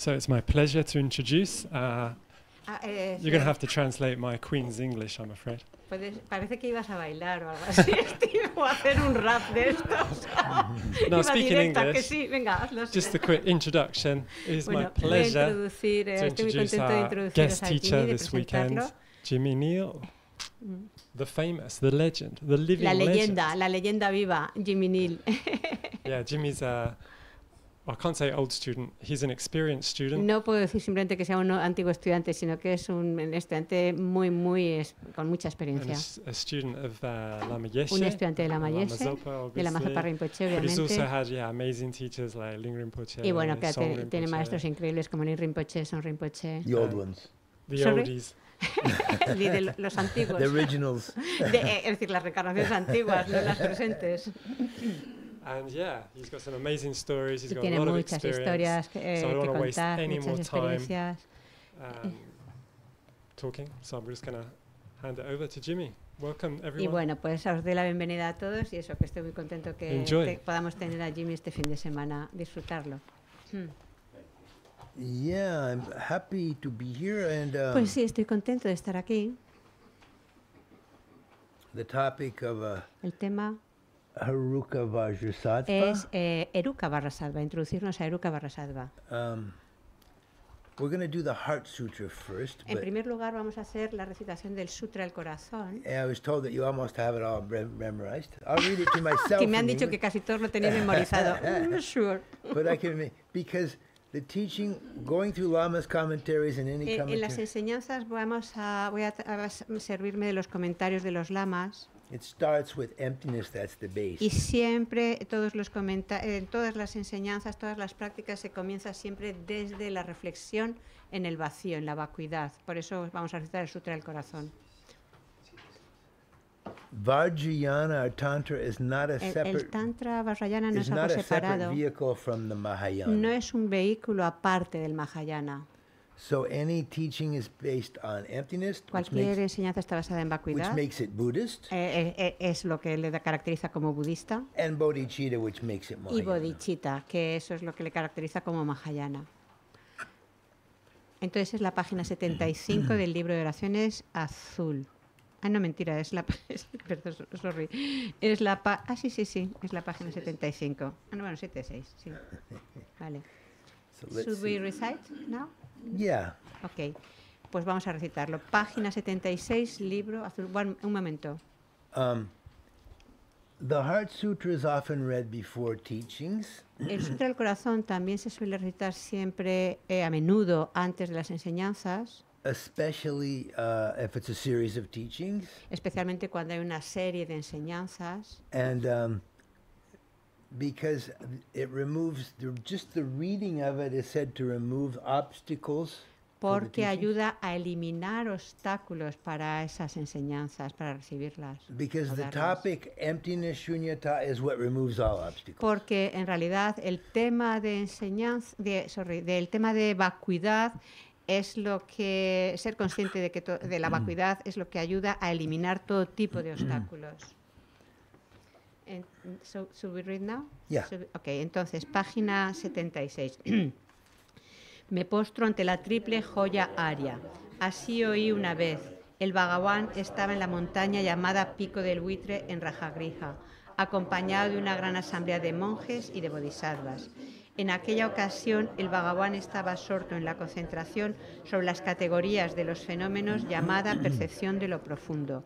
So it's my pleasure to introduce. Uh, ah, eh, eh you're going to have to translate my Queen's English, I'm afraid. parece que ibas a bailar o algo así, o hacer un rap de esto. no, speaking English. Que sí. Venga, hazlo. Just a quick introduction. It is bueno, my pleasure introducir, to eh, introduce our guest teacher this weekend, Jimmy Neal. Mm. The famous, the legend, the living legend. la leyenda, legend. La leyenda viva, Jimmy Neal. yeah, Jimmy's a... Uh, I can't say old student. He's an experienced student. No puedo decir simplemente que sea un antiguo estudiante, sino que es un estudiante muy, muy con mucha experiencia. Uh, un estudiante de la Mayeshe, de la Mazapa Rinpoche, obviamente. like y bueno, que tiene maestros increíbles como Ling Rinpoche, Son Rinpoche. The old ones. de los antiguos. The originals. De, eh, es decir, las recarnaciones antiguas, no las presentes. And yeah, he's got some amazing stories. He's got tiene a lot of muchas experience. historias eh, so I don't que contar, waste any muchas more experiencias. Time, um, talking, so I'm just gonna hand it over to Jimmy. Welcome, everyone. Y bueno, pues os doy la bienvenida a todos y eso, que estoy muy contento que te, podamos tener a Jimmy este fin de semana, disfrutarlo. Hmm. Yeah, I'm happy to be here and, um, pues sí, estoy contento de estar aquí. The topic of, a. Uh, El tema Haruka Vajrasattva. Es eh, Eruka Vajrasattva, introducirnos a Eruka Vajrasattva. Um, we're going to do the Heart Sutra first. En primer lugar, vamos a hacer la recitación del Sutra del Corazón. I was told that you almost have it all memorized. I'll read it to myself. que me han dicho que casi todo lo tenía memorizado. I'm mm, sure. but I can, because the teaching, going through Lama's commentaries and any commentary. Eh, en las enseñanzas vamos a, voy a, a servirme de los comentarios de los lamas. Y siempre todos los en eh, todas las enseñanzas, todas las prácticas se comienza siempre desde la reflexión en el vacío, en la vacuidad. Por eso vamos a recitar el Sutra del Corazón. el, Tantra Vajrayana no es No es un vehículo aparte del Mahayana. So any teaching is based on emptiness, which Cualquier makes, enseñanza está basada en which makes it Buddhist, eh, eh, eh es lo que le caracteriza como budista. and bodhicitta, Y que eso es lo que le caracteriza como mahayana. Entonces es la página 75 del libro de oraciones azul. Ah, no, mentira, es la... Perdón, sorry. Es la... Ah, sí, sí, sí, es la página 75. Ah, no, bueno, 76, sí. Vale. So Should we see. now? Yeah. Ok, pues vamos a recitarlo. Página 76, libro azul. un momento. Um, the Heart Sutra is often read before teachings. El Sutra del Corazón también se suele recitar siempre eh, a menudo antes de las enseñanzas. Especially, uh, if it's a series of teachings. Especialmente cuando hay una serie de enseñanzas. And um, because it removes the, just the reading of it is said to remove obstacles porque ayuda a eliminar obstáculos para esas enseñanzas, para recibirlas. Porque en realidad el tema de enseñanza, de, sorry, del tema de vacuidad es lo que ser consciente de que de la vacuidad es lo que ayuda a eliminar todo tipo de obstáculos en, so, we read now? Okay, ok, entonces, página 76. Me postro ante la triple joya aria. Así oí una vez. El vagabán estaba en la montaña llamada Pico del Buitre en Rajagrija, acompañado de una gran asamblea de monjes y de bodhisattvas. En aquella ocasión, el vagabán estaba absorto en la concentración sobre las categorías de los fenómenos llamada percepción de lo profundo.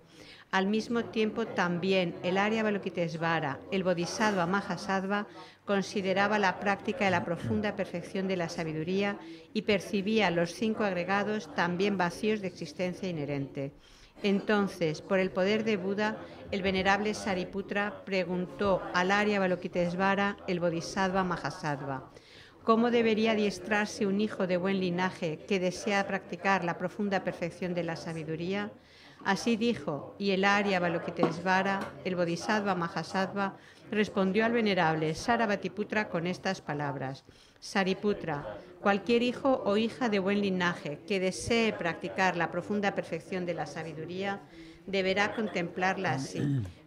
Al mismo tiempo, también el Arya Balokitesvara, el Bodhisattva Mahasattva, consideraba la práctica de la profunda perfección de la sabiduría y percibía los cinco agregados también vacíos de existencia inherente. Entonces, por el poder de Buda, el venerable Sariputra preguntó al Arya Balokitesvara, el Bodhisattva Mahasattva, ¿Cómo debería adiestrarse un hijo de buen linaje que desea practicar la profunda perfección de la sabiduría? Así dijo, y el Arya Balokitesvara, el Bodhisattva Mahasattva, respondió al venerable Sarabhatiputra con estas palabras. Sariputra, cualquier hijo o hija de buen linaje que desee practicar la profunda perfección de la sabiduría, deberá contemplarla así,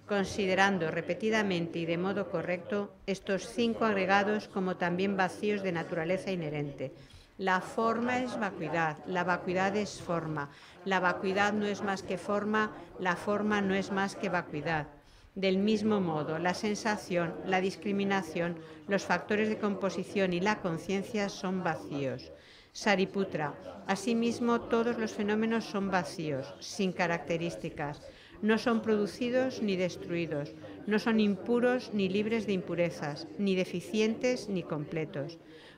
considerando repetidamente y de modo correcto estos cinco agregados como también vacíos de naturaleza inherente la forma es vacuidad, la vacuidad es forma, la vacuidad no es más que forma, la forma no es más que vacuidad. Del mismo modo, la sensación, la discriminación, los factores de composición y la conciencia son vacíos. Sariputra, asimismo, todos los fenómenos son vacíos, sin características. No son producidos ni destruidos, no son impuros ni libres de impurezas, ni deficientes ni completos.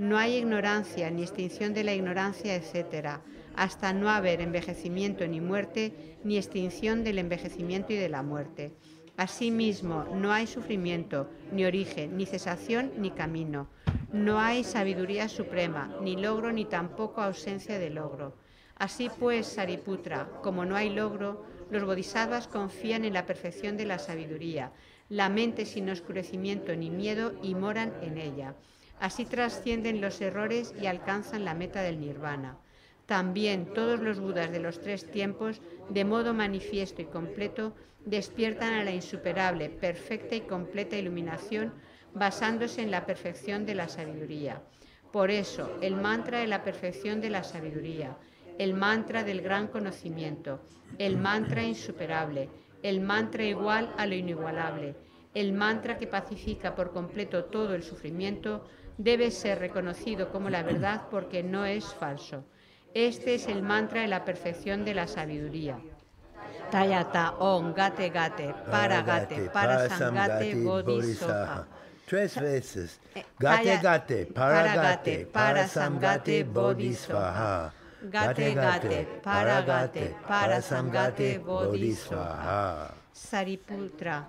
No hay ignorancia ni extinción de la ignorancia, etc., hasta no haber envejecimiento ni muerte, ni extinción del envejecimiento y de la muerte. Asimismo, no hay sufrimiento, ni origen, ni cesación, ni camino. No hay sabiduría suprema, ni logro, ni tampoco ausencia de logro. Así pues, Sariputra, como no hay logro, los bodhisattvas confían en la perfección de la sabiduría, la mente sin oscurecimiento ni miedo y moran en ella. Así trascienden los errores y alcanzan la meta del nirvana. También todos los budas de los tres tiempos, de modo manifiesto y completo, despiertan a la insuperable, perfecta y completa iluminación basándose en la perfección de la sabiduría. Por eso, el mantra de la perfección de la sabiduría, el mantra del gran conocimiento, el mantra insuperable, el mantra igual a lo inigualable, el mantra que pacifica por completo todo el sufrimiento, debe ser reconocido como la verdad porque no es falso. Este es el mantra de la perfección de la sabiduría. Tayata Om Gate Gate Para Gate Para Sangate Bodhisattva. Tres veces. Eh, gate Gate Para Gate Para Sangate Bodhisattva. Gate Gate Para Gate Para Sangate Bodhisattva. Sariputra.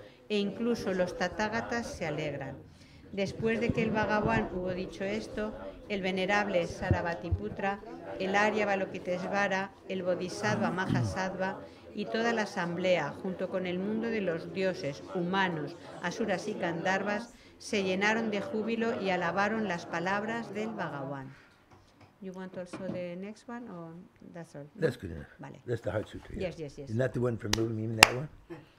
e incluso los tatágatas se alegran. Después de que el Bhagavan hubo dicho esto, el venerable Sarabhatiputra, el Arya Balokitesvara, el Bodhisattva Mahasattva y toda la asamblea, junto con el mundo de los dioses, humanos, asuras y candarvas, se llenaron de júbilo y alabaron las palabras del Bhagavan. You want also the next one, or that's all? That's good enough. Vale. That's the Heart Sutra. Yes, yes, yes. Not the one from Moving, even that one?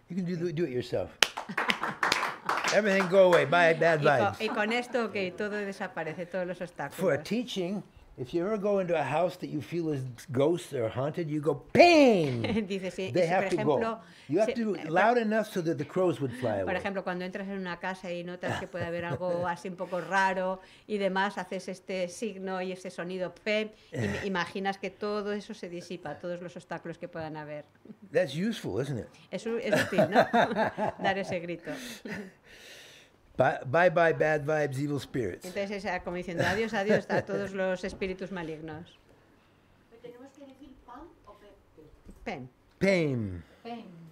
You can do, do it yourself. Everything go away. Bye, bad vibes. Y con, y con esto, que todo desaparece, todos los obstáculos. For teaching, If you ever go into a house that you feel is ghost or haunted, you go bang. Dice sí. They have por ejemplo, You have to eh, loud enough so that the crows would fly away. Por ejemplo, cuando entras en una casa y notas que puede haber algo así un poco raro y demás, haces este signo y ese sonido pep y imaginas que todo eso se disipa, todos los obstáculos que puedan haber. That's useful, isn't it? es útil, ¿no? Dar ese grito. Bye bye bad vibes, evil spirits. Entonces es ah, como diciendo adiós, adiós a todos los espíritus malignos. Pero tenemos que decir PAM o pen. Pen. Pen.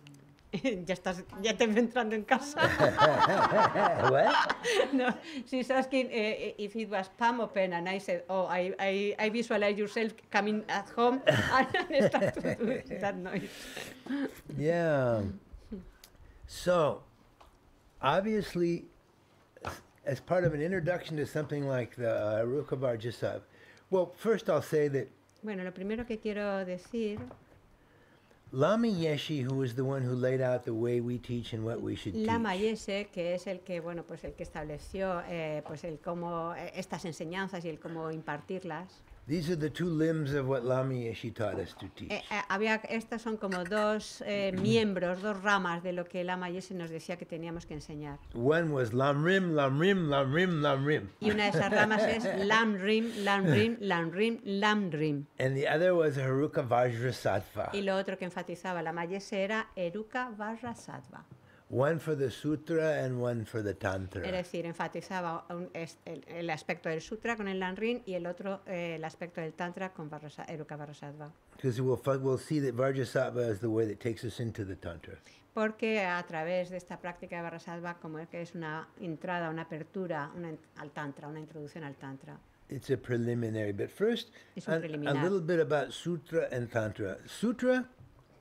ya estás, ya te entrando en casa. ¿Qué? no, sabes que preguntando eh, eh, if it was Pam o pen, and I said, oh, I, I, I visualize yourself coming at home and start to do that noise. yeah. So, obviously, as part of an introduction to something like the uh, uh, Well, first I'll say that. Bueno, lo primero que quiero decir. Lama Yeshe, who was the one who laid out the way we teach and what we should Lama Yeshe, que es el que bueno pues el que estableció eh, pues el cómo eh, estas enseñanzas y el cómo impartirlas. These estas son como dos eh, mm-hmm. miembros, dos ramas de lo que Lama Yeshe nos decía que teníamos que enseñar. Y una de esas ramas es Lamrim, Lamrim, Lamrim, Lamrim. And the other was Y lo otro que enfatizaba Lama Yeshe era Eruka Vajrasattva. one for the sutra and one for the tantra. Es decir, enfatizaba un, es, el, el, aspecto del sutra con el Lanrin y el otro eh, el aspecto del tantra con Varasa, Eruka Varasattva. Because we'll, we'll see that Vajrasattva is the way that takes us into the tantra. Porque a través de esta práctica de Varasattva, como es que es una entrada, una apertura una, al tantra, una introducción al tantra. It's a preliminary, but first, a, a little bit about sutra and tantra. Sutra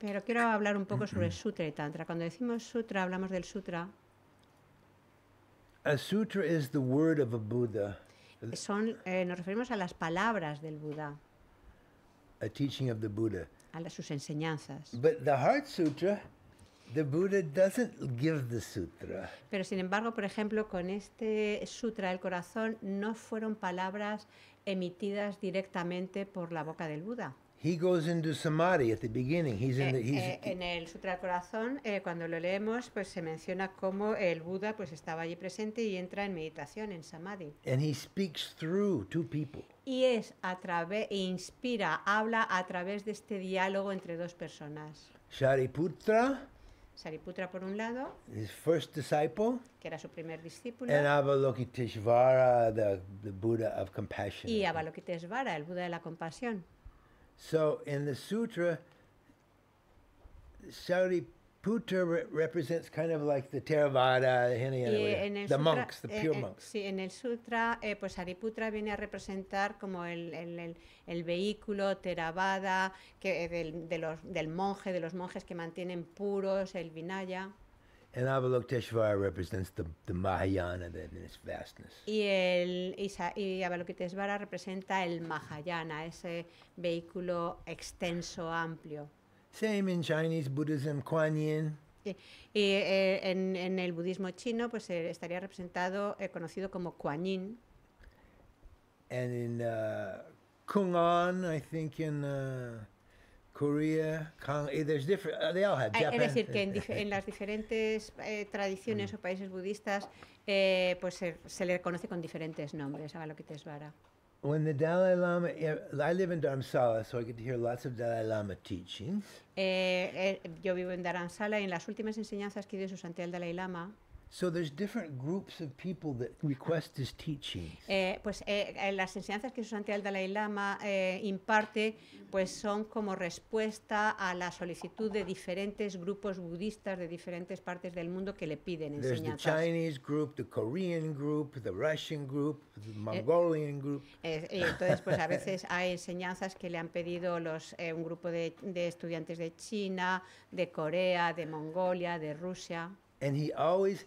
Pero quiero hablar un poco sobre Sutra y Tantra. Cuando decimos Sutra, hablamos del Sutra. Son, eh, nos referimos a las palabras del Buda. A sus enseñanzas. Pero sin embargo, por ejemplo, con este sutra del corazón no fueron palabras emitidas directamente por la boca del Buda en el Sutra del Corazón, eh, cuando lo leemos, pues se menciona cómo el Buda pues estaba allí presente y entra en meditación, en samadhi. Y es a través, e inspira, habla a través de este diálogo entre dos personas. Shariputra. Sariputra por un lado, que era su primer discípulo, Y Avalokiteshvara, el Buda de la compasión. So in the sutra, Sariputra re represents kind of like the Theravada, the Hinayana, the monks, the eh, pure eh, monks. Sí, en el sutra, eh, pues Sariputra viene a representar como el, el, el, el vehículo Theravada que, eh, del, de los, del monje, de los monjes que mantienen puros el vinaya. Avalokiteshvara represents the, the Mahayana then its vastness. Y el y Avalokiteshvara representa el Mahayana, ese vehículo extenso, amplio. Same in Chinese Buddhism, Kuan Yin. Y, eh, en, en, el budismo chino, pues eh, estaría representado, eh, conocido como Kuan Yin. And in uh, Kung An, I think in uh, Korea, Kong, there's different, uh, they all have Japan. Es decir, que en, en las diferentes eh, tradiciones mm. o países budistas eh, pues se, se, le conoce con diferentes nombres a Avalokitesvara. When the Dalai Lama, I live in Dharamsala, so I get to hear lots of Dalai Lama teachings. Eh, eh yo vivo en Dharamsala y en las últimas enseñanzas que dio su Santidad el Dalai Lama So there's different groups of people that request his teachings. Eh, pues eh, eh las enseñanzas que su santidad el Dalai Lama eh, imparte pues son como respuesta a la solicitud de diferentes grupos budistas de diferentes partes del mundo que le piden enseñanzas. There's the Chinese group, the Korean group, the Russian group, the eh, Mongolian group. Eh, y entonces pues a veces hay enseñanzas que le han pedido los un grupo de, de estudiantes de China, de Corea, de Mongolia, de Rusia. And he always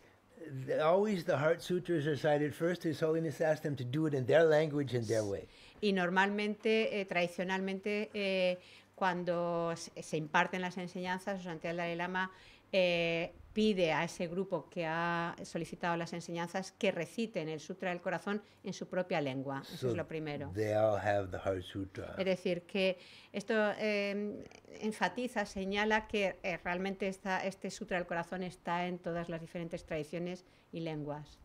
always the Heart Sutras are cited first. His Holiness asked them to do it in their language and their way. Y normalmente, eh, tradicionalmente, eh, cuando se imparten las enseñanzas, durante Santidad Dalai Lama eh, pide a ese grupo que ha solicitado las enseñanzas que reciten el Sutra del Corazón en su propia lengua. Eso es lo primero. Es decir, que esto em, enfatiza, señala que eh, realmente este Sutra del Corazón está en todas las diferentes tradiciones y lenguas.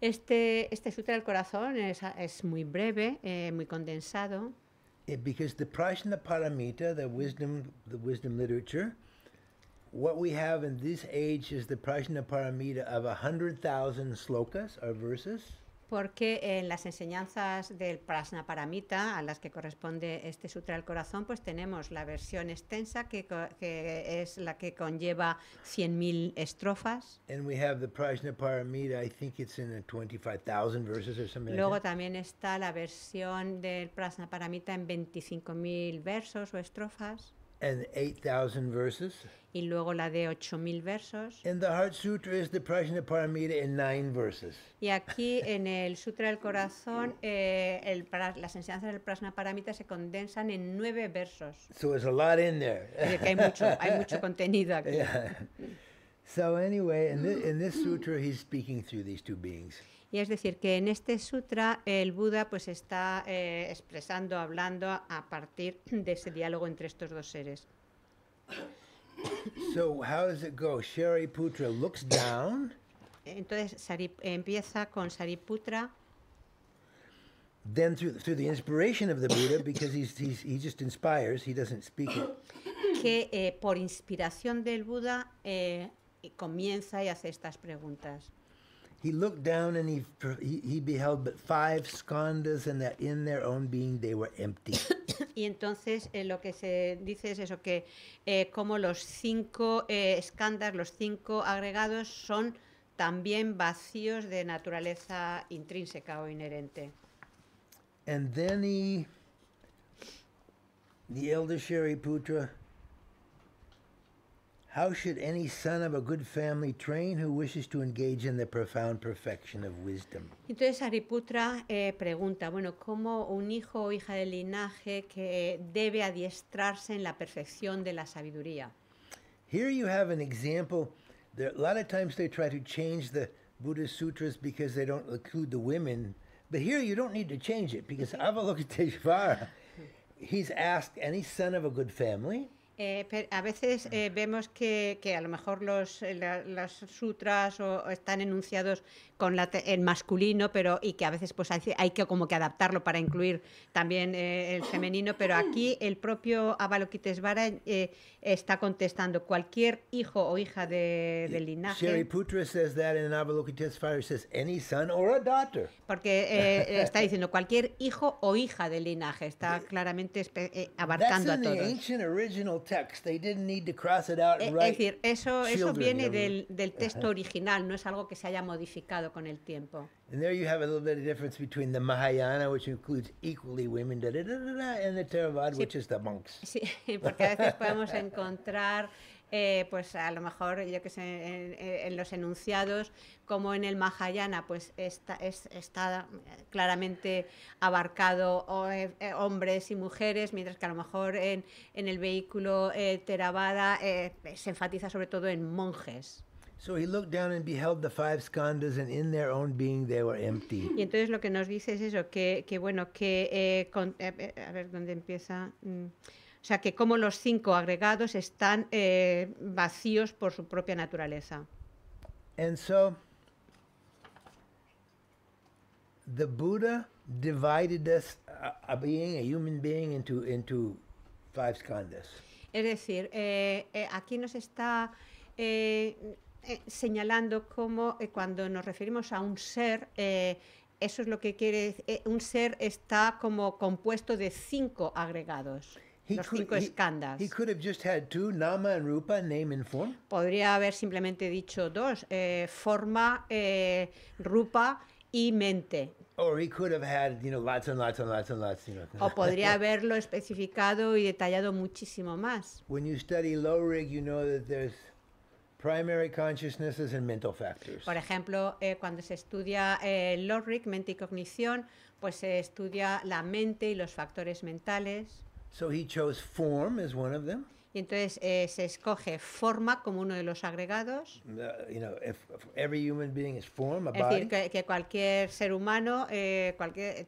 Este, este Sutra del Corazón es, muy breve, eh, muy condensado. it, because the Prajna Paramita, the wisdom, the wisdom literature, what we have in this age is the Prajna Paramita of 100,000 slokas or verses. porque en eh, las enseñanzas del Paramita, a las que corresponde este Sutra del Corazón, pues tenemos la versión extensa, que, es la que conlleva 100.000 estrofas. Luego también está la versión del Paramita en 25.000 versos o estrofas. And 8,000 verses. Y luego la de 8,000 versos. And the Heart Sutra is the Prajnaparamita in nine verses. Y aquí en el Sutra del Corazón eh, el, las enseñanzas del Prajnaparamita se condensan en nueve versos. So there's a lot in there. hay mucho, hay mucho contenido aquí. Yeah. So anyway, in, this, in this sutra, he's speaking through these two beings. Y es decir, que en este sutra el Buda pues está eh, expresando, hablando a partir de ese diálogo entre estos dos seres. So how does it go? Shariputra looks Entonces empieza con Sariputra. Then the inspiration of the Buddha, because he's, he Que eh, por inspiración del Buda eh, comienza y hace estas preguntas. He looked down and he, he, he beheld but five skandhas and that in their own being they were empty. y entonces eh, lo que se dice es eso, que eh, como los cinco eh, skandhas, los cinco agregados son también vacíos de naturaleza intrínseca o inherente. And then he, the elder Shariputra, Putra How should any son of a good family train who wishes to engage in the profound perfection of wisdom? Entonces Ariputra eh, pregunta, bueno, ¿cómo un hijo o hija de linaje que debe adiestrarse en la perfección de la sabiduría? Here you have an example. There, a lot of times they try to change the Buddhist sutras because they don't include the women. But here you don't need to change it because Avalokiteshvara, he's asked any son of a good family Eh, a veces eh, vemos que, a lo mejor los, eh, las sutras están enunciados con la en masculino, pero y que a veces pues hay, que como que adaptarlo para incluir también eh, el femenino, pero aquí el propio Avalokitesvara eh, está contestando cualquier hijo o hija de, del linaje. Porque eh, está diciendo cualquier hijo o hija del linaje, está claramente abarcando a todos. es decir, eso, eso viene del texto original, no es algo que se haya modificado con el tiempo. And there you have a little bit of difference between the Mahayana, which includes equally women, da, da, da, and the Theravada, sí, which is the monks. Sí, porque a veces podemos encontrar, eh, pues a lo mejor, yo que sé, en, eh, los enunciados, como en el Mahayana, pues está, es, está claramente abarcado eh, eh, hombres y mujeres, mientras que a lo mejor en, en el vehículo Theravada se enfatiza sobre todo en monjes. So he looked down and beheld the five skandhas, and in their own being they were empty. Y entonces lo que nos dice es eso, que, que bueno, que eh, con, eh, eh, a ver dónde empieza. Mm. O sea, que como los cinco agregados están eh, vacíos por su propia naturaleza. And so the Buddha divided us, a, a being, a human being, into, into five skandhas. Es decir, eh, eh, aquí nos está eh, señalando como eh, cuando nos referimos a un ser, eh, eso es lo que quiere un ser está como compuesto de cinco agregados. los cinco escandas Podría haber simplemente dicho dos, forma, rupa y mente. O podría haberlo especificado y detallado muchísimo más. cuando estudias rig, por ejemplo, eh, cuando se estudia eh, mente y cognición, pues se estudia la mente y los factores mentales. So he chose form as one of them. Y entonces eh, se escoge forma como uno de los agregados. Uh, you know, every human being form, a es decir, que, cualquier ser humano eh, cualquier,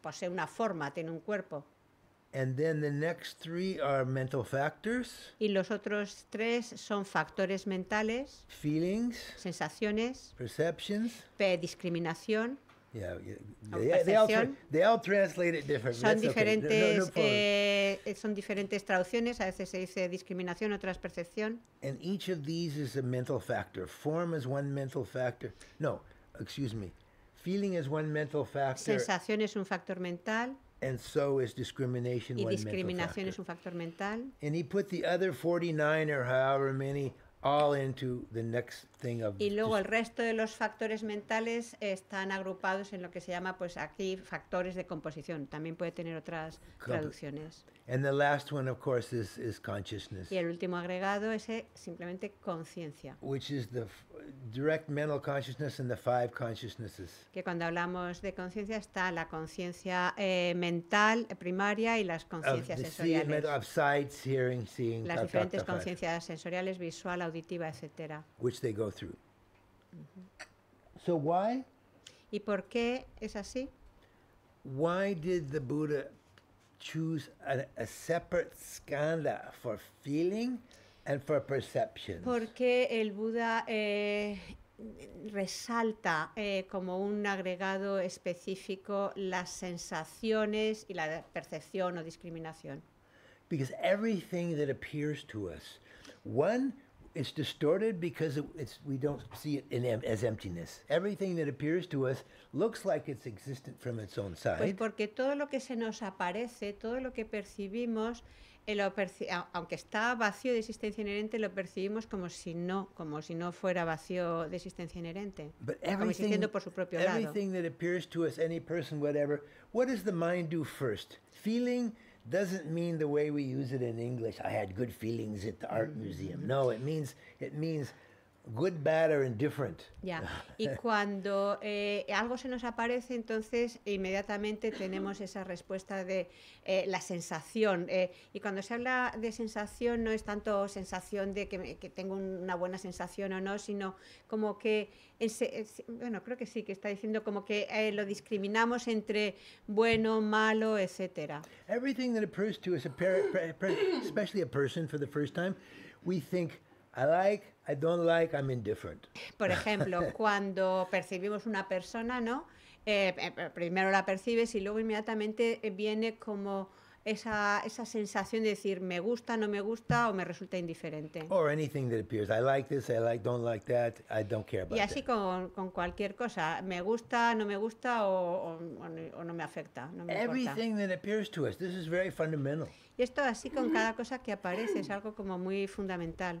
posee una forma, tiene un cuerpo. And then the next three are mental factors. Y los otros tres son factores mentales. Feelings. Sensaciones. Perceptions. discriminación. Yeah, they, they, all, they all translate it differently. Son diferentes, okay. no, no eh, son diferentes traducciones. A veces se dice discriminación, otras percepción. And each of these is a mental factor. Form is one mental factor. No, excuse me. Feeling is one mental factor. Sensación es un factor mental. And so is discrimination y discriminación es un factor mental. And he put the other 49 or however many y luego el resto de los factores mentales están agrupados en lo que se llama pues aquí factores de composición. También puede tener otras traducciones. Y el último agregado es simplemente conciencia. Que cuando hablamos de conciencia está la conciencia eh, mental primaria y las conciencias sensoriales. las diferentes conciencias sensoriales, visual, auditiva, etcétera. Which they go through. So why? ¿Y por qué es así? Why did the Buddha choose a, separate skanda for feeling and for perception? Porque el Buda eh, resalta eh, como un agregado específico las sensaciones y la percepción o discriminación. Because everything that appears to us, one it's distorted because it, it's, we don't see it in, as emptiness. Everything that appears to us looks like it's existent from its own side. Pues porque todo lo que se nos aparece, todo lo que percibimos, eh, lo perci aunque está vacío de existencia inherente, lo percibimos como si no, como si no fuera vacío de existencia inherente. Como por su propio everything lado. Everything that appears to us, any person, whatever, what does the mind do first? Feeling doesn't mean the way we use it in English. I had good feelings at the art mm-hmm. museum. No, it means it means Good, bad or indifferent. Ya. Y cuando eh, algo se nos aparece, entonces inmediatamente tenemos esa respuesta de eh, la sensación. Eh, y cuando se habla de sensación, no es tanto sensación de que, tengo una buena sensación o no, sino como que, bueno, creo que sí, que está diciendo como que lo discriminamos entre bueno, malo, etcétera. Everything that occurs to us, especially a person for the first time, we think. Por ejemplo, cuando percibimos una persona, ¿no? Eh, eh, eh, primero la percibes y luego inmediatamente viene como esa, esa sensación de decir me gusta, no me gusta o me resulta indiferente. anything that appears. I like this, I like, don't like that, I don't care about Y así con, con, cualquier cosa. Me gusta, no me gusta o, no me afecta. everything that appears to us. This is very fundamental. Y esto así con cada cosa que aparece. Es algo como muy fundamental.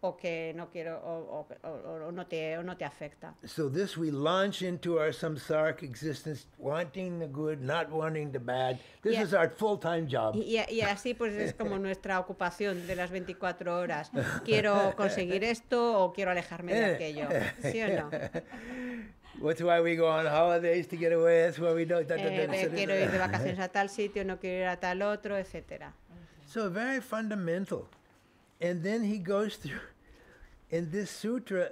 o que no quiero o, o, o, o no te o no te afecta. So this we launch into our samsaric existence, wanting the good, not wanting the bad. This y, is our full-time job. Y, y, así pues es como nuestra ocupación de las 24 horas. Quiero conseguir esto o quiero alejarme de aquello. ¿Sí o no? What's why we go on holidays to get away. That's why we don't. Da, da, da, eh, quiero ir de vacaciones a tal sitio, no quiero ir a tal otro, etcétera. So very fundamental. And then he goes through in this sutra,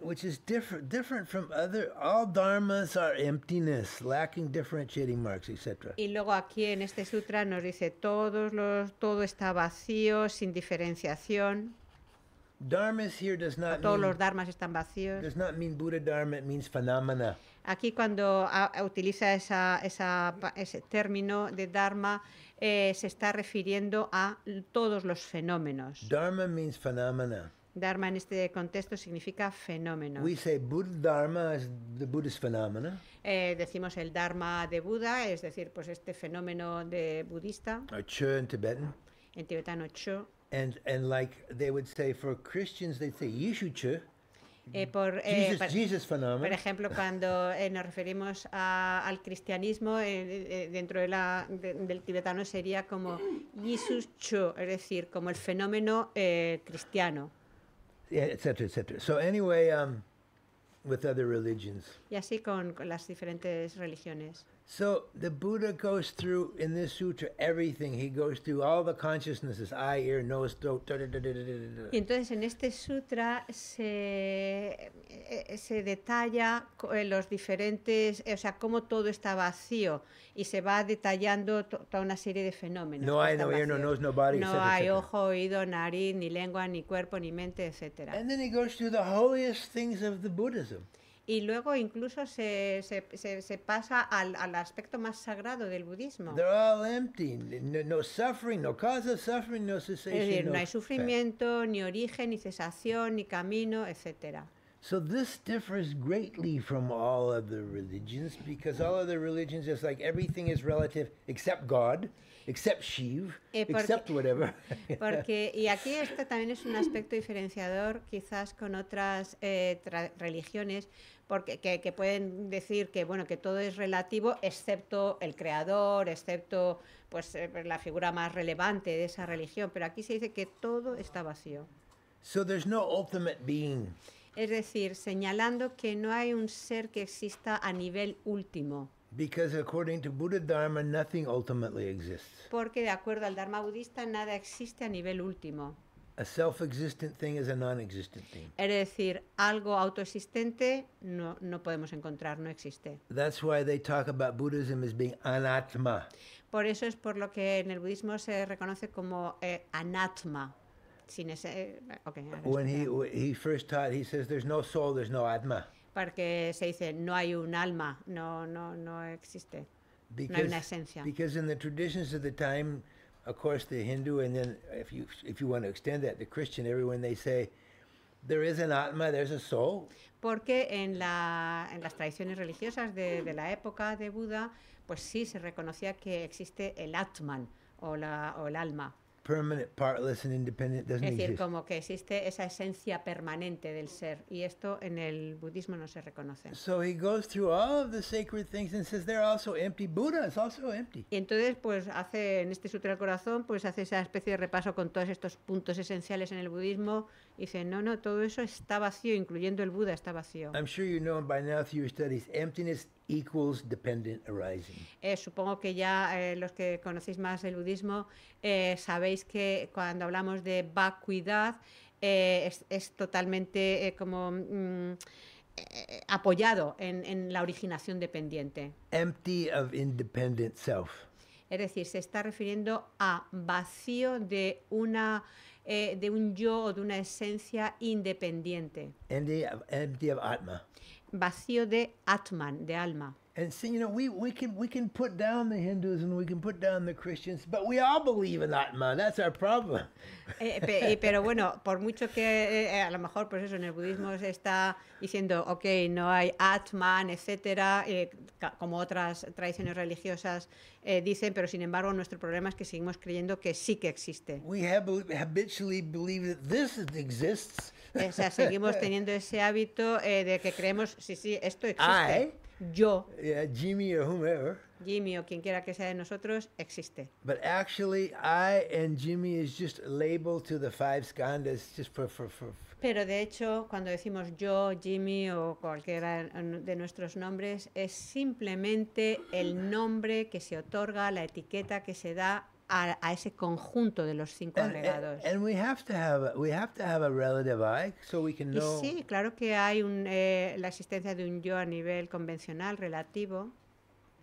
which is different different from other all dharmas are emptiness, lacking differentiating marks, etc. Y luego aquí en este sutra nos dice todos los todo está vacío, sin diferenciación. Dharmas here does not todos mean, los dharmas están vacíos. Does not mean Buddha dharma, it means phenomena. Aquí cuando a, utiliza esa, esa, ese término de dharma eh, se está refiriendo a todos los fenómenos. Dharma means phenomena. Dharma en este contexto significa fenómeno. We say Buddha Dharma is the Buddhist phenomena. Eh, decimos el Dharma de Buda, es decir, pues este fenómeno de budista. in Tibetan. En tibetano And, like they would say for Christians, they say Yishu Chö. Eh, eh, por, ejemplo, cuando eh, nos referimos al cristianismo, dentro del tibetano sería como Jesus Cho, es decir, como el fenómeno cristiano. Y así con las diferentes religiones. So the Buddha goes through in this sutra everything. He goes through all entonces en este sutra se eh, detalla eh, los diferentes, eh, o sea, cómo todo está vacío y se va detallando toda una serie de fenómenos. No hay no no no No ojo, oído, nariz, ni lengua, ni cuerpo, ni mente, etcétera. And then he goes through the holiest things of the Buddhism y luego incluso se, se, se, pasa al, al, aspecto más sagrado del budismo. all empty. No, no suffering, no cause of suffering, no cessation, Es decir, no, hay sufrimiento, ni origen, ni cesación, ni camino, etc. So this differs greatly from all other religions because all other religions, is like everything is relative except God, except Shiva eh, porque, except whatever. porque, y aquí esto también es un aspecto diferenciador quizás con otras eh, religiones, porque que, pueden decir que bueno que todo es relativo excepto el creador excepto pues eh, la figura más relevante de esa religión pero aquí se dice que todo está vacío es decir señalando que no hay un ser que exista a nivel último Porque de acuerdo al Dharma budista nada existe a nivel último. A self-existent thing is a non-existent thing. Es decir, algo autoexistente no, no podemos encontrar, no existe. That's why they talk about Buddhism as being anatma. Por eso es por lo que en el budismo se reconoce como eh, anatma. Sin ese, eh, okay, when he, he first taught, he says there's no soul, there's no atma. Porque se dice no hay un alma, no, no, no existe. Because, no hay una esencia. Because in the traditions of the time, of course, the Hindu, and then if you if you want to extend that the Christian, everyone they say there is an atma, there's a soul. Porque en la en las tradiciones religiosas de, de la época de Buda, pues sí se reconocía que existe el atman o la o el alma es decir, como que existe esa esencia permanente del ser y esto en el budismo no se reconoce. So he goes through all the sacred things and says they're also empty. Buddha is also empty. Y entonces pues hace en este Sutra del Corazón pues hace esa especie de repaso con todos estos puntos esenciales en el budismo Dice, no, no, todo eso está vacío, incluyendo el Buda está vacío. supongo que ya eh, los que conocéis más el budismo eh, sabéis que cuando hablamos de vacuidad eh, es, totalmente como mm, apoyado en, en la originación dependiente. Empty of independent self. Es decir, se está refiriendo a vacío de una eh, de un yo o de una esencia independiente. Vacío de Atman, de alma and see, you know, we, we can Hindus and we can put down the Christians, but we all believe in eh, eh, eh, pero bueno, por mucho que a lo mejor, pues eso, en el budismo se está diciendo, ok, no hay Atman, etcétera, como otras tradiciones religiosas dicen, pero sin embargo nuestro problema es que seguimos creyendo que sí que existe. O sea, seguimos teniendo ese hábito de que creemos, sí, sí, esto existe yo. Jimmy o quien quiera que sea de nosotros existe. Pero de hecho, cuando decimos yo, Jimmy o cualquiera de nuestros nombres, es simplemente el nombre que se otorga, la etiqueta que se da a, ese conjunto de los cinco agregados. Eh, y sí, claro que hay eh, la existencia de un yo a nivel convencional relativo.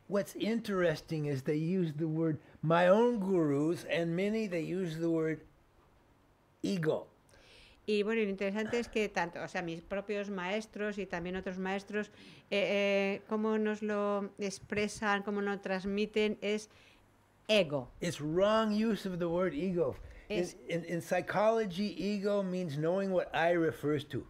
What's interesting is they use the word my own gurus and many they use the word ego. Y bueno, lo interesante es que tanto, o sea, mis propios maestros y también otros maestros, eh, cómo nos lo expresan, cómo nos lo transmiten, es ego. It's wrong use of the word ego. In, in, in, psychology, ego means knowing what I refers to.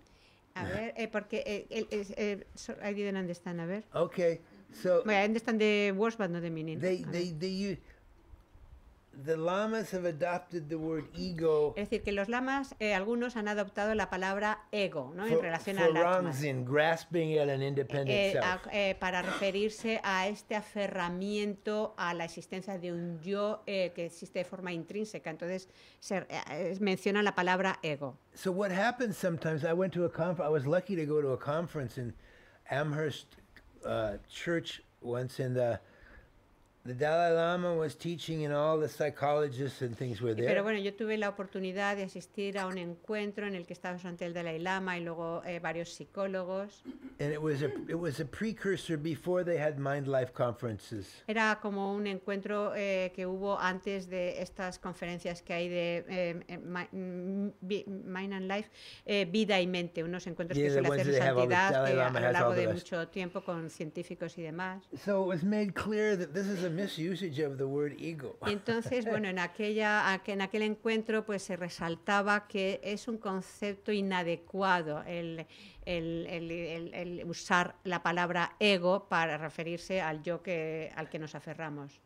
A ver, eh, porque eh, eh, so I didn't understand. A ver. Okay, so. I understand the words, but not the meaning. They, they, they, they use the lamas have adopted the word ego es decir, que los lamas, eh, algunos han adoptado la palabra ego, ¿no? For, en relación for al Ramzin, grasping at an independent eh, self. A, eh, para referirse a este aferramiento a la existencia de un yo eh, que existe de forma intrínseca. Entonces, se, eh, menciona la palabra ego. So what happens sometimes, I went to a conf. I was lucky to go to a conference in Amherst uh, Church once in the... Pero bueno, yo tuve la oportunidad de asistir a un encuentro en el que estaba ante el Dalai Lama y luego eh, varios psicólogos. mind life Era como un encuentro eh, que hubo antes de estas conferencias que hay de eh, mm, mind and life, vida y mente, unos encuentros que suele hacer santidad a lo largo de mucho tiempo con científicos y demás. clear that entonces, bueno, en, aquella, en aquel encuentro pues se resaltaba que es un concepto inadecuado el, el, usar la palabra ego para referirse al yo que, al que nos aferramos.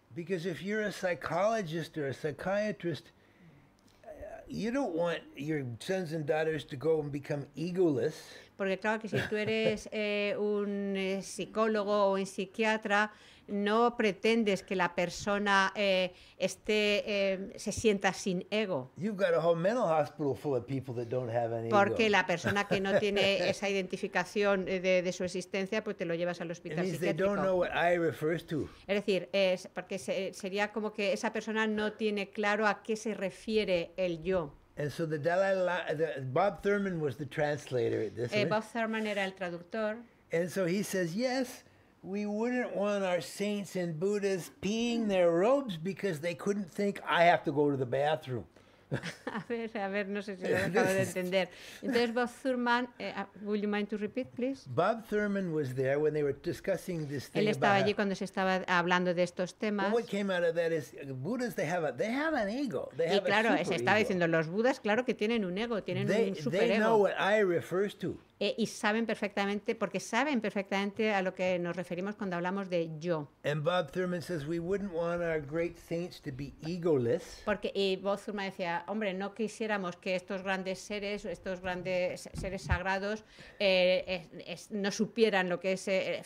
Porque claro que si tú eres eh, un eh, psicólogo o un psiquiatra, no pretendes que la persona eh, esté, eh, se sienta sin ego. Porque la persona que no tiene esa identificación eh, de, su existencia, pues te lo llevas al hospital psiquiátrico. Es decir, porque sería como que esa persona no tiene claro a qué se refiere el yo. Bob Thurman era el traductor. he says, we wouldn't want our saints and Buddhas peeing their robes because they couldn't think, I have to go to the bathroom. a ver, a ver, no sé si lo he dejado de entender. Entonces, Bob Thurman, uh, will you mind to repeat, please? Bob Thurman was there when they were discussing this thing. Él estaba allí cuando se estaba hablando de estos temas. What came out of that is uh, Buddhas they have a they have an ego. They y claro, se estaba diciendo los budas, claro que tienen un ego, tienen they, un superego. They know what I refers to. Eh, y saben perfectamente, porque saben perfectamente a lo que nos referimos cuando hablamos de yo. Porque y Bob Thurman decía, hombre, no quisiéramos que estos grandes seres, estos grandes seres sagrados, eh, no supieran lo que es, eh,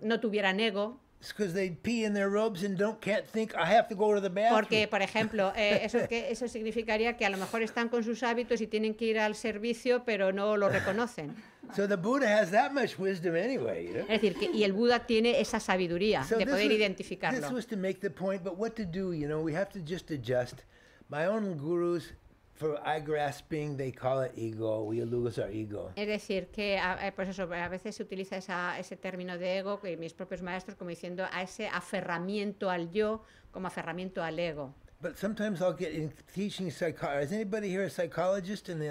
no tuvieran ego. Porque, por ejemplo, eso, eso significaría que a lo mejor están con sus hábitos y tienen que ir al servicio, pero no lo reconocen. So the Buddha has that much wisdom anyway, you know? Es decir, que, y el Buda tiene esa sabiduría so de poder was, identificarlo. This was to make the point, but what to do, you know, we have to just adjust. My own gurus for eye grasping, they call it ego. We lose our ego. Es decir, que eh, pues eso, a veces se utiliza esa, ese término de ego que mis propios maestros como diciendo a ese aferramiento al yo como aferramiento al ego.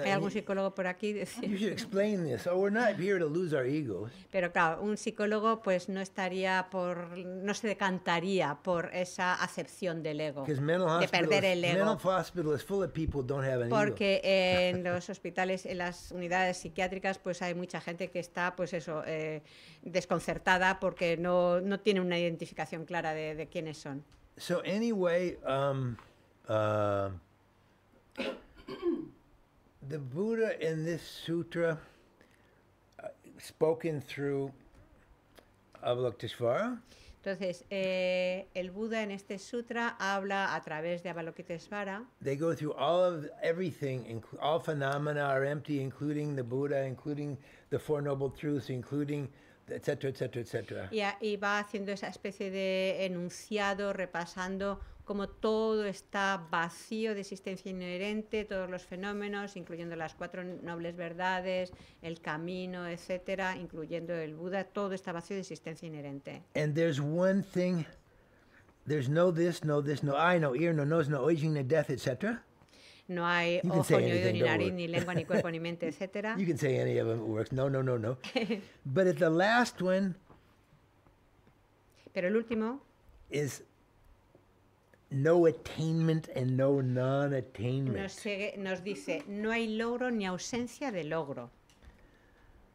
Hay algún psicólogo por aquí. Pero claro, un psicólogo pues no estaría por, no se decantaría por esa acepción del ego, de perder el ego. Porque en los hospitales, en las unidades psiquiátricas, pues hay mucha gente que está, pues eso, eh, desconcertada porque no, no tiene una identificación clara de, de quiénes son. so anyway, um, uh, the Buddha in this sutra, uh, spoken through Avalokiteshvara. Entonces, eh, el Buda en este sutra habla a través de Avalokitesvara. They go through all of everything, all phenomena are empty, including the Buddha, including the Four Noble Truths, including etcétera, etcétera, Y, va haciendo esa especie de enunciado, repasando cómo todo está vacío de existencia inherente, todos los fenómenos, incluyendo las cuatro nobles verdades, el camino, etcétera, incluyendo el Buda, todo está vacío de existencia inherente. And there's one thing, there's no this, no this, no I, no ear, no nose, no aging, no death, etc no hay ojo, ni oído, ni nariz, ni lengua, ni cuerpo, ni mente, etc. You can say any of them, it works. No, no, no, no. but at the last one, pero el último is no attainment and no non-attainment. Nos, nos dice no hay logro ni ausencia de logro.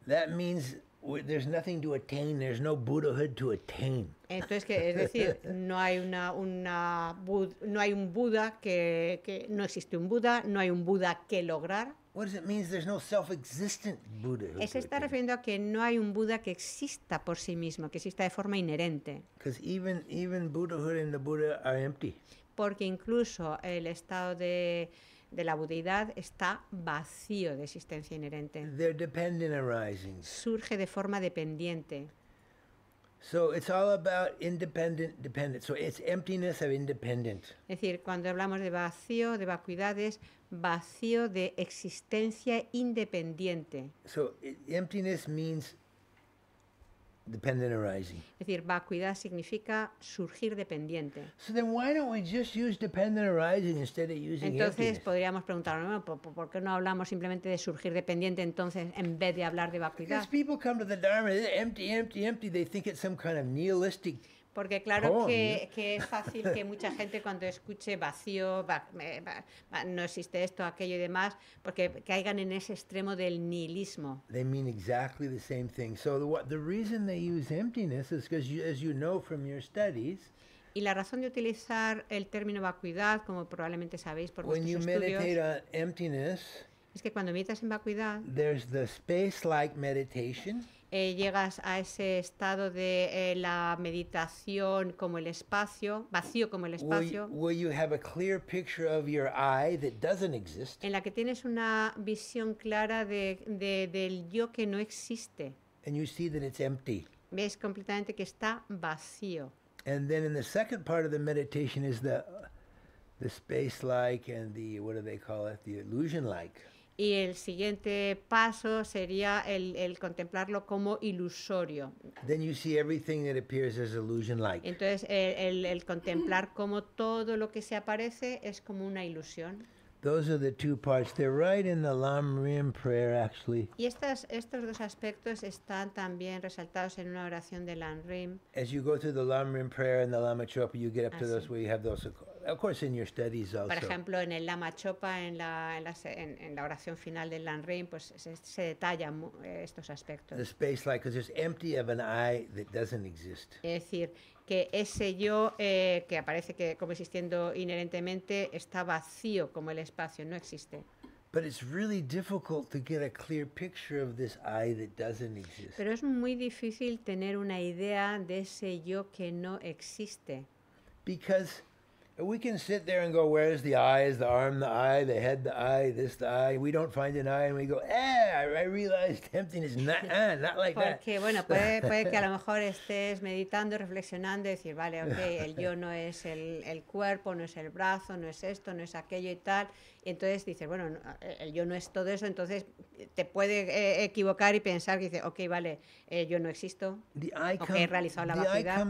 That means There's nothing to attain, there's no Buddhahood to attain. Entonces, que, es decir, no hay, una, una, no hay un Buda que, que, No existe un Buda, no hay un Buda que lograr. What does it mean? There's no self-existent Buddha. Se está refiriendo a que no hay un Buda que exista por sí mismo, que exista de forma inherente. Because even, even Buddhahood and the Buddha are empty. Porque incluso el estado de de la budeidad está vacío de existencia inherente. Surge de forma dependiente. Es decir, cuando hablamos de vacío, de vacuidad, es vacío de existencia independiente. So emptiness means es decir, vacuidad significa surgir dependiente. Entonces podríamos preguntarnos ¿Por, qué no hablamos simplemente de surgir dependiente entonces en vez de hablar de vacuidad? Porque claro que, es fácil que mucha gente cuando escuche vacío, no existe esto, aquello y demás, porque caigan en ese extremo del nihilismo. y la razón de utilizar el término vacuidad, como probablemente sabéis por vuestros estudios, es que cuando meditas en vacuidad, there's the space-like meditation eh, llegas a ese estado de eh, la meditación como el espacio, vacío como el espacio, en la que tienes una visión clara de, de, del yo que no existe. And you see that it's empty. Ves completamente que está vacío. And then in the second part of the meditation is the the space like and the what do they call it the illusion like y el siguiente paso sería el, contemplarlo como ilusorio. Entonces el contemplar como todo lo que se aparece es como una ilusión. Those are the two parts. They're right in the Lam Rim prayer, actually. Y estas, estos dos aspectos están también resaltados en una oración de Lam Rim. As you go through the Lam Rim prayer and the Lama Chopa, you get up to those where you have those, of course, in your studies also. Por ejemplo, en el Lama Chopa, en la, en la, en, la oración final del Lam Rim, pues se, se detallan eh, estos aspectos. The space like, because it's empty of an eye that doesn't exist. Es decir, que ese yo eh, que aparece que como existiendo inherentemente está vacío como el espacio, no existe. Pero es muy difícil tener una idea de ese yo que no existe. Because we can sit there and go, where's the eyes, the arm, the eye, the head, the eye, this, the eye. We don't find an eye and we go, eh, I realized emptiness, not, uh, not like that. Porque, bueno, puede, puede que a lo mejor estés meditando, reflexionando y decir, vale, ok, el yo no es el, el cuerpo, no es el brazo, no es esto, no es aquello y tal. entonces dices, bueno, el eh, eh, yo no es todo eso, entonces eh, te puede equivocar y pensar que dice, ok, vale, yo no existo, okay, he realizado la vacuidad.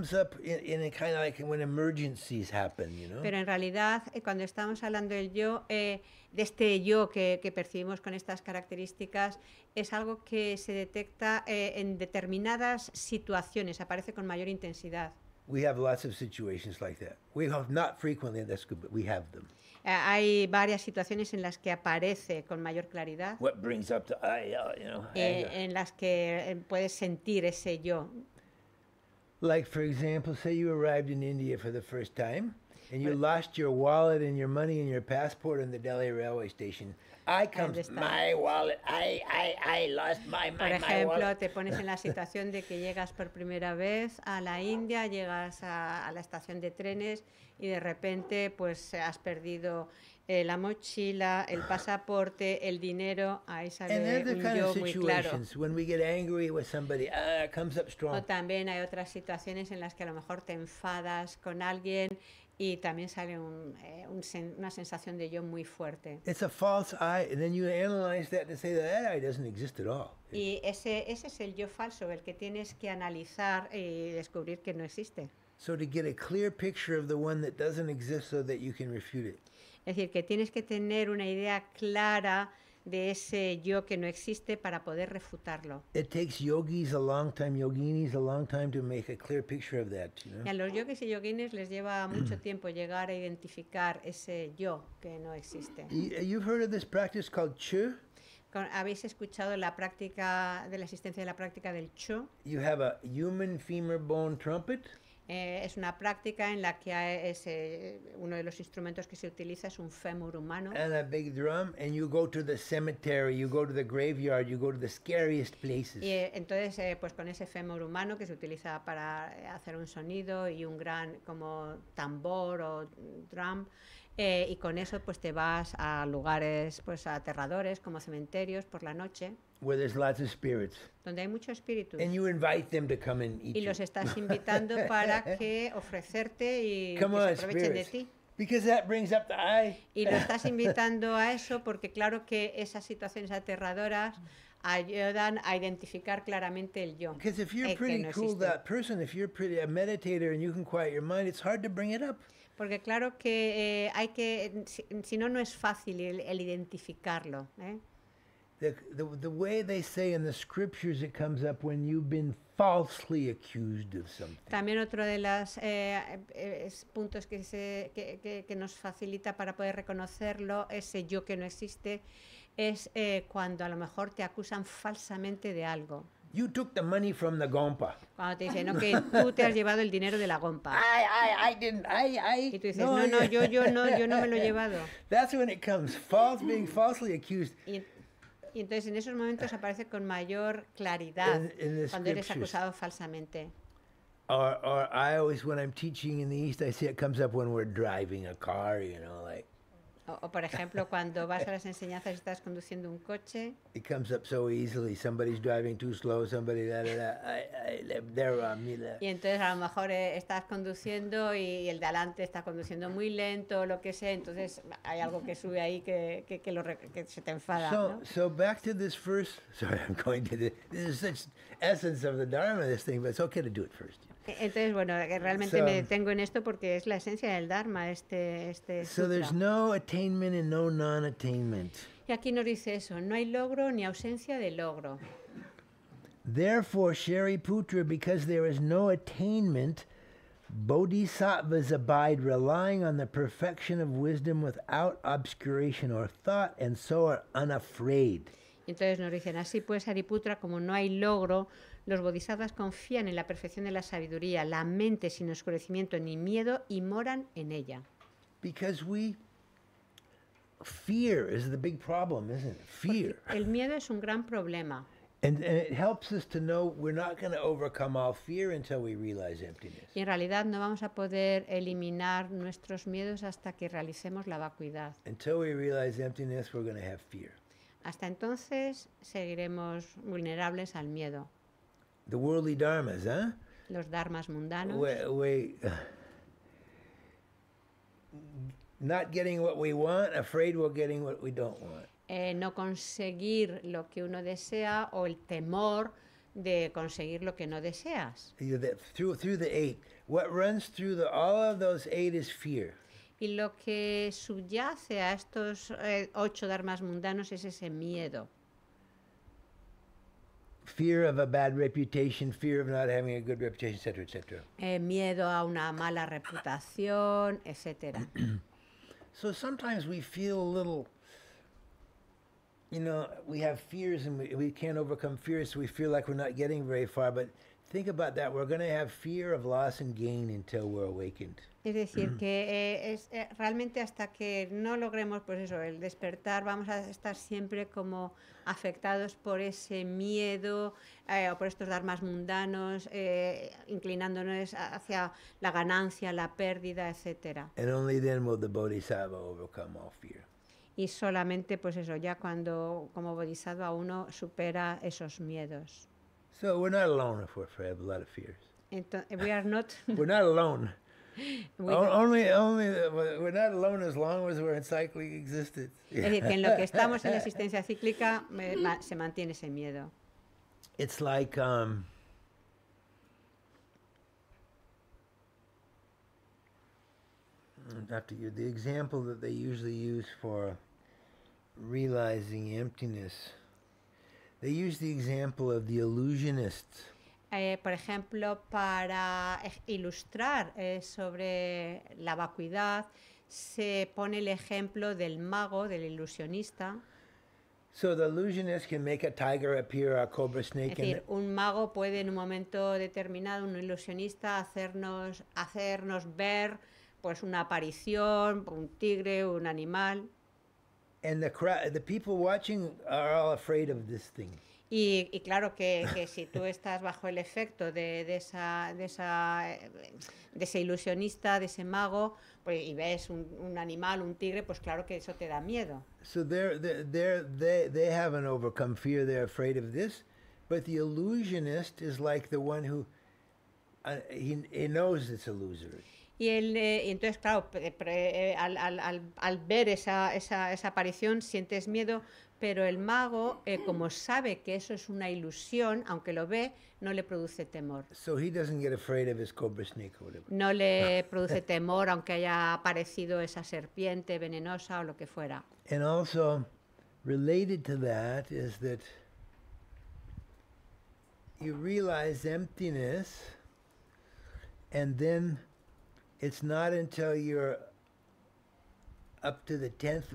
Pero en realidad, cuando estamos hablando del yo, de este yo que, que, percibimos con estas características, es algo que se detecta en determinadas situaciones, aparece con mayor intensidad. We have lots of situations like that. We have not frequently this but we have them. Eh, hay varias situaciones en las que aparece con mayor claridad. What brings up the, uh, know, eh, en las que eh, puedes sentir ese yo. Like for example, say you arrived in India for the first time and you lost your wallet and your money and your passport in the Delhi railway station. I come, my wallet, I, I, I lost my, my, Por ejemplo, my te pones en la situación de que llegas por primera vez a la India, llegas a, a la estación de trenes y de repente pues has perdido eh, la mochila, el pasaporte, el dinero, ahí sale un yo muy claro. Somebody, uh, comes up strong. O también hay otras situaciones en las que a lo mejor te enfadas con alguien y también sale eh, una sensación de yo muy fuerte. Y ese, ese es el yo falso, el que tienes que analizar y descubrir que no existe. Es decir, que tienes que tener una idea clara de ese yo que no existe para poder refutarlo. Y a los yogis y yoginis les lleva mucho tiempo llegar a identificar ese yo que no existe. ¿Habéis escuchado la práctica de la existencia de la práctica del Chu? You have a human femur bone trumpet. Eh, es una práctica en la que uno de los instrumentos que se utiliza es un fémur humano. And drum, and you go to the cemetery, you go to the graveyard, you go to the scariest places. Y eh, entonces, eh, pues con ese fémur humano que se utiliza para hacer un sonido y un gran como tambor o drum, y con eso pues te vas a lugares pues aterradores como cementerios por la noche where there's lots of spirits. Donde hay muchos espíritus. And you invite them to come and eat y los estás invitando para que ofrecerte y come que on, se aprovechen spirits. de ti. Because that brings up the eye. Y lo estás invitando a eso porque claro que esas situaciones aterradoras ayudan a identificar claramente el yo. Because if you're eh, pretty no cool that person, if you're pretty a meditator and you can quiet your mind, it's hard to bring it up. Porque claro que eh, hay que, si, si, no, no es fácil el, el identificarlo. ¿eh? the, the, the way they say in the scriptures it comes up when you've been falsely accused of something. También otro de los eh, eh, puntos que, se, que, que, que, nos facilita para poder reconocerlo, ese yo que no existe, es eh, cuando a lo mejor te acusan falsamente de algo. You took the money from the gompa. Cuando te dicen, no, que tú te has llevado el dinero de la gompa. I, I, I didn't, I, I, y tú dices, no, no, no yo, yo, no, yo no me lo he llevado. That's when it comes, false, being falsely accused. Y y entonces en esos momentos ah. aparece con mayor claridad in, in cuando eres acusado falsamente. Or, or I always, when I'm teaching in the East, I see it comes up when we're driving a car, you know, like o, por ejemplo, cuando vas a las enseñanzas y estás conduciendo un coche. It comes up so easily. Somebody's driving too slow. Somebody da, da, da. I, I, there on me, Y entonces a lo mejor eh, estás conduciendo y el de adelante está conduciendo muy lento, lo que sea. Entonces hay algo que sube ahí que, que, que, lo, que se te enfada. So, ¿no? so back to this first. Sorry, I'm going to the, this is such essence of the Dharma. This thing, but it's okay to do it first. Entonces, bueno, eh, realmente so, me detengo en esto porque es la esencia del Dharma, este, este So there's no attainment and no non-attainment. Y aquí nos dice eso, no hay logro ni ausencia de logro. Therefore, Shariputra, because there is no attainment, bodhisattvas abide relying on the perfection of wisdom without obscuration or thought, and so are unafraid. Entonces nos dicen, así pues, Ariputra, como no hay logro, los bodhisattvas confían en la perfección de la sabiduría, la mente sin oscurecimiento ni miedo y moran en ella. el miedo es un gran problema. Y en realidad no vamos a poder eliminar nuestros miedos hasta que realicemos la vacuidad. Hasta entonces seguiremos vulnerables al miedo the worldly dharmas, ¿eh? Los dharmas mundanos. We, not getting what we want, afraid we're getting what we don't want. Eh, no conseguir lo que uno desea o el temor de conseguir lo que no deseas. Through, through the eight, what runs through the, all of those eight is fear. Y lo que subyace a estos eh, ocho dharmas mundanos es ese miedo. fear of a bad reputation, fear of not having a good reputation, etc., etc. Eh, miedo a una mala reputación, etc. so sometimes we feel a little, you know, we have fears and we, we can't overcome fears, so we feel like we're not getting very far, but Es decir, mm. que eh, es, eh, realmente hasta que no logremos pues eso, el despertar, vamos a estar siempre como afectados por ese miedo eh, o por estos dharmas mundanos, inclinándonos hacia la ganancia, la pérdida, etc. Y solamente pues eso, ya cuando como bodhisattva uno supera esos miedos. So we're not alone if, if we have a lot of fears. Entonces, we are not. we're not alone. We only, only, uh, we're not alone as long as we're in cyclic existence. en lo que estamos en existencia cíclica se mantiene ese miedo. It's like um, mm, after you, the example that they usually use for realizing emptiness. Eh, por ejemplo, para ilustrar eh, sobre la vacuidad, se pone el ejemplo del mago, del ilusionista. cobra Es decir, un mago puede en un momento determinado, un ilusionista, hacernos, hacernos ver pues una aparición, un tigre, un animal. And the crowd, the people watching are all afraid of this thing. Y, y, claro que, que, si tú estás bajo el efecto de, de, esa, de, esa, de ese ilusionista, de ese mago, pues, y ves un, un, animal, un tigre, pues claro que eso te da miedo. So they're, they're, they, they haven't overcome fear, they're afraid of this, but the illusionist is like the one who, uh, he, he knows it's illusory. Eh, y, entonces, claro, eh, al, ver esa, esa, aparición sientes miedo, pero el mago, eh, como sabe que eso es una ilusión, aunque lo ve, no le produce temor. No le produce temor, aunque haya aparecido esa serpiente venenosa o lo que fuera. And also, related to that is that realize emptiness then It's not until you're up to the 10th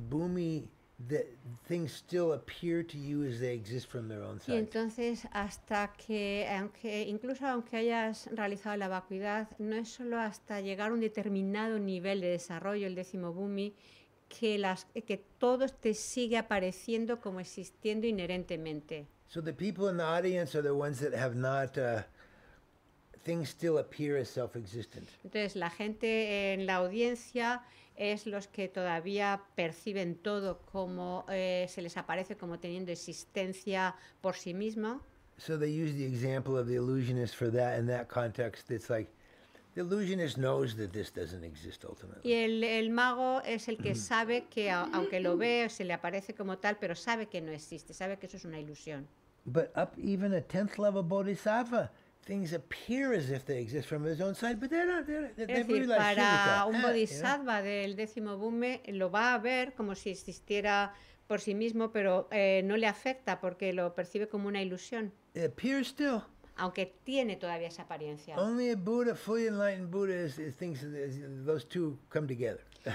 that things still appear to you as they exist from their own side. Y entonces hasta que aunque incluso aunque hayas realizado la vacuidad no es solo hasta llegar a un determinado nivel de desarrollo el décimo bumi que las que todo te sigue apareciendo como existiendo inherentemente. So the people in the audience are the ones that have not uh, things still appear as self-existent. Entonces, la gente en la audiencia es los que todavía perciben todo como eh, se les aparece como teniendo existencia por sí mismo. So they use the example of the illusionist for that in that context. It's like the illusionist knows that this doesn't exist ultimately. Y el, el mago es el que sabe que aunque lo ve se le aparece como tal, pero sabe que no existe, sabe que eso es una ilusión. But up even a tenth level bodhisattva es decir, para un bodhisattva del décimo bume lo va a ver como si existiera por sí mismo, pero eh, no le afecta porque lo percibe como una ilusión. aunque tiene todavía esa apariencia.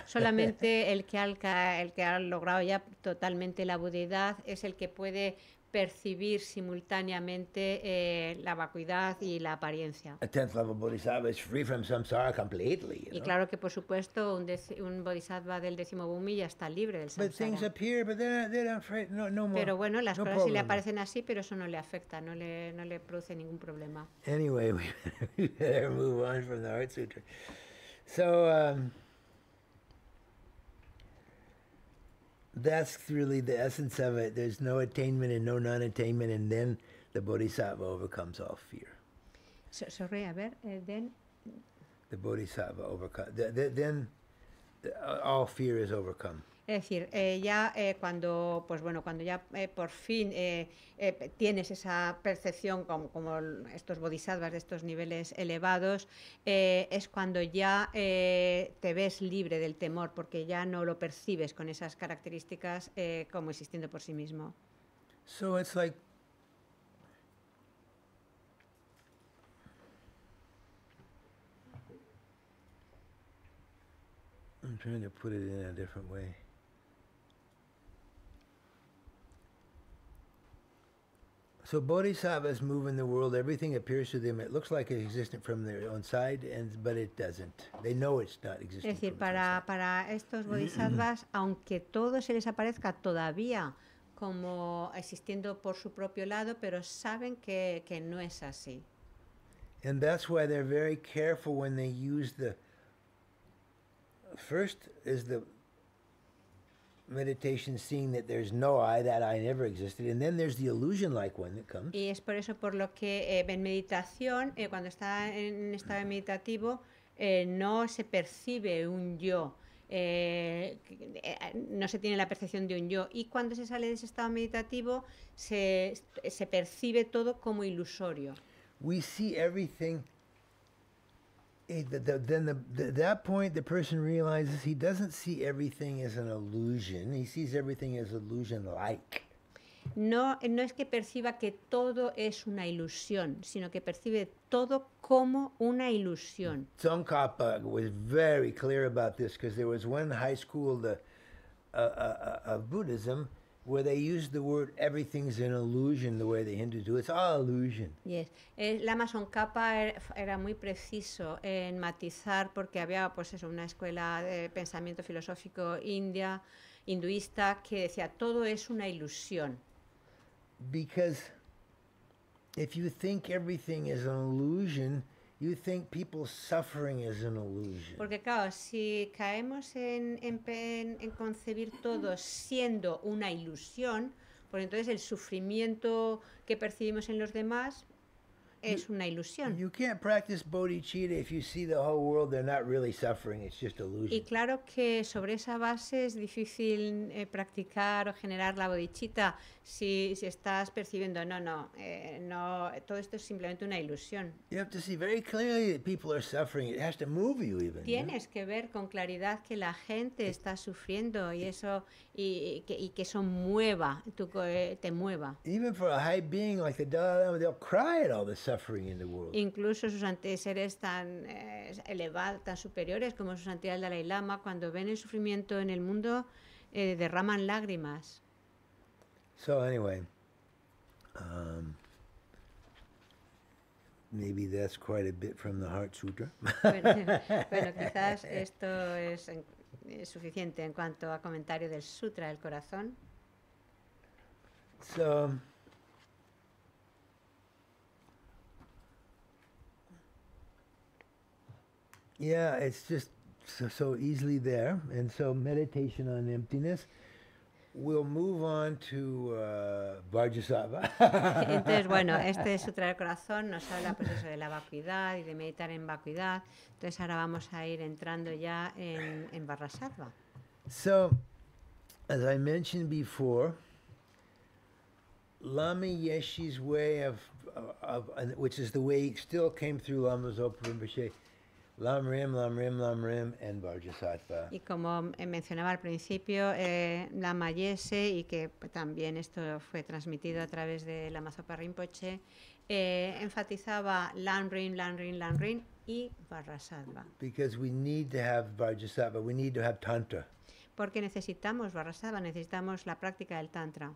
Solamente el que, alca el que ha logrado ya totalmente la budidad es el que puede percibir simultáneamente eh, la vacuidad y la apariencia. Y claro que, por supuesto, un, un bodhisattva del décimo bumi ya está libre del samsara. Pero bueno, las cosas sí le aparecen así, pero eso no le afecta, no le, no le produce ningún problema. that's really the essence of it. There's no attainment and no non-attainment, and then the bodhisattva overcomes all fear. So, sorry, a ver, uh, then. The bodhisattva overcomes. The, the, then the, uh, all fear is overcome. Es decir, eh, ya eh, cuando, pues bueno, cuando ya eh, por fin tienes esa percepción como, estos bodhisattvas de estos niveles elevados, es cuando ya te ves libre del temor, porque ya no lo percibes con esas características como existiendo por sí mismo. So it's like I'm trying to put it in a different way. So bodhisattvas move in the world. Everything appears to them. It looks like it's existent from their own side, and but it doesn't. They know it's not existent. Es decir, para para estos bodhisattvas, aunque todo se les aparezca todavía como existiendo por su propio lado, pero saben que que no es así. And that's why they're very careful when they use the. First is the meditation seeing that there's no I, that I existed, and then there's the illusion-like one that comes. Y es por eso por lo que eh, en meditación, eh, cuando está en estado meditativo, eh, no se percibe un yo. no se tiene la percepción de un yo. Y cuando se sale de ese estado meditativo, se, se percibe todo como ilusorio. We see everything it, eh, the, the, then the, the, that point the person realizes he doesn't see everything as an illusion. He sees everything as illusion like. No, no es que perciba que todo es una ilusión, sino que percibe todo como una ilusión. Tsongkhapa was very clear about this because there was one high school the, uh, uh, uh, of Buddhism where they use the word everything's an illusion the way the Hindus do. It's all illusion. Yes. El Amazon Kappa era, era muy preciso en matizar porque había pues eso, una escuela de pensamiento filosófico india, hinduista, que decía todo es una ilusión. Because if you think everything is an illusion, Porque claro, si caemos en, en, concebir todo siendo una ilusión, pues entonces el sufrimiento que percibimos en los demás es una ilusión. Y claro que sobre esa base es difícil eh, practicar o generar la bodhicitta si, estás percibiendo, no, no, eh, no, todo esto es simplemente una ilusión. Tienes que ver con claridad que la gente está sufriendo y eso y, que, eso mueva, eh, te mueva. Incluso sus seres tan eh, elevados, tan superiores como sus santidad el Dalai Lama, cuando ven el sufrimiento en el mundo, derraman lágrimas. So anyway, um, maybe that's quite a bit from the Heart Sutra. bueno, bueno, quizás esto es, es suficiente en cuanto a comentario del Sutra del Corazón. So, yeah, it's just so, so easily there. And so meditation on emptiness. We'll move on to uh, Entonces, bueno, este es Sutra del Corazón, nos habla pues eso de la vacuidad y de meditar en vacuidad. Entonces, ahora vamos a ir entrando ya en, en Barrasattva. So, as I mentioned before, Lama Yeshe's way of, of, of which is the way he still came through Lama Zopa Rinpoche. Y como eh, mencionaba al principio, eh, la mayese y que también esto fue transmitido a través de la Mazopa Rinpoche, eh, enfatizaba Lamrim, Lamrim, Lamrim y Varjasattva. Porque necesitamos Varjasattva, necesitamos la práctica del Tantra.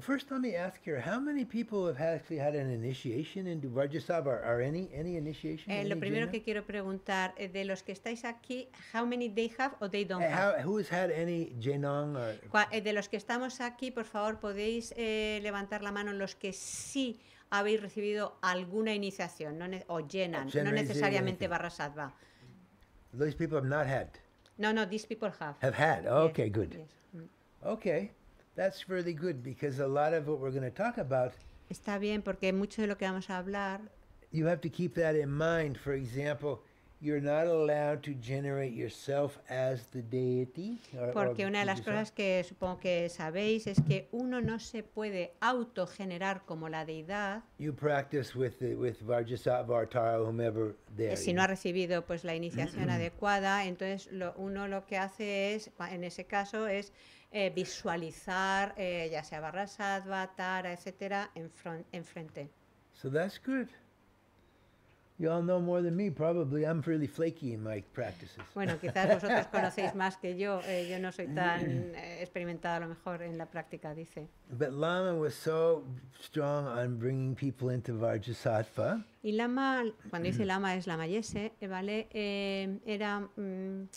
First, let me ask here, how many people have actually had an initiation into Vajrasattva? Are, are any, any initiation? Eh, lo primero que quiero preguntar, eh, de los que estáis aquí, how many they have or they don't eh, have? How, who has had any Jenong? Or... Eh, de los que estamos aquí, por favor, podéis eh, levantar la mano los que sí habéis recibido alguna iniciación no o llenan, no necesariamente Vajrasattva. Those people have not had. No, no, these people have. Have had. Okay, yes. good. Yes. Mm. Okay. That's really good because a lot of what we're going to talk about. Está bien porque mucho de lo que vamos a hablar. You have to keep that in mind. For example, you're not allowed to generate yourself as the deity. Or, porque una de las cosas que supongo que sabéis es que uno no se puede autogenerar como la deidad. You practice with the, with Varjasavartara, whomever there. Si no ha recibido pues la iniciación adecuada, entonces lo, uno lo que hace es, en ese caso es eh, visualizar, eh, ya sea barra sattva, etcétera, en front, frente. So that's good. You all know more than me, probably. I'm really flaky in my practices. Bueno, quizás vosotros conocéis más que yo. Eh, yo no soy tan mm-hmm. eh, experimentada a lo mejor en la práctica, dice. But Lama was so strong on bringing people into Vajrasattva. Y Lama, cuando dice mm-hmm. Lama es Lama Yese, eh, ¿vale? Eh, era... Mm,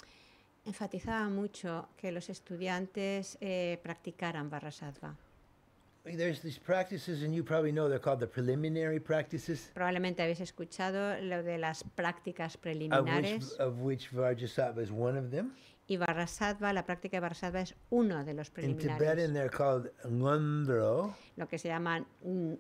enfatizaba mucho que los estudiantes eh, practicaran barra sattva. There's these practices, and you probably know they're called the preliminary practices. Probablemente habéis escuchado lo de las prácticas preliminares. Of which, which Vajrasattva is one of them. Y varasatva, la práctica de Varasattva es uno de los preliminares. In Tibetan they're called Ngondro. Lo que se llama, mm,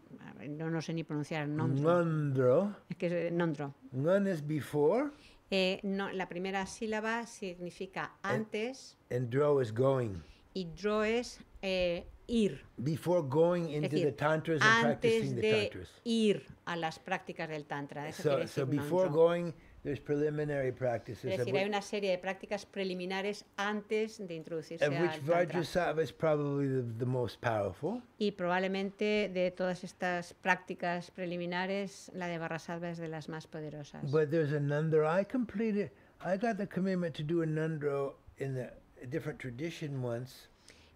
no, no sé ni pronunciar, Ngondro. Ngondro. Es que es eh, Ngondro. Ngon is before. Eh, no, la primera sílaba significa antes. And, and draw is going. Y draw es eh, ir. Before going into decir, the tantras and practicing the de tantras. ir a las prácticas del tantra. Eso so, decir so before going There's preliminary practices es decir, hay una serie de prácticas preliminares antes de introducirse al Tantra. Is probably the, the most powerful. Y probablemente de todas estas prácticas preliminares, la de Vajrasattva es de las más poderosas. But there's anandra. I completed, I got the commitment to do a anandra in a different tradition once.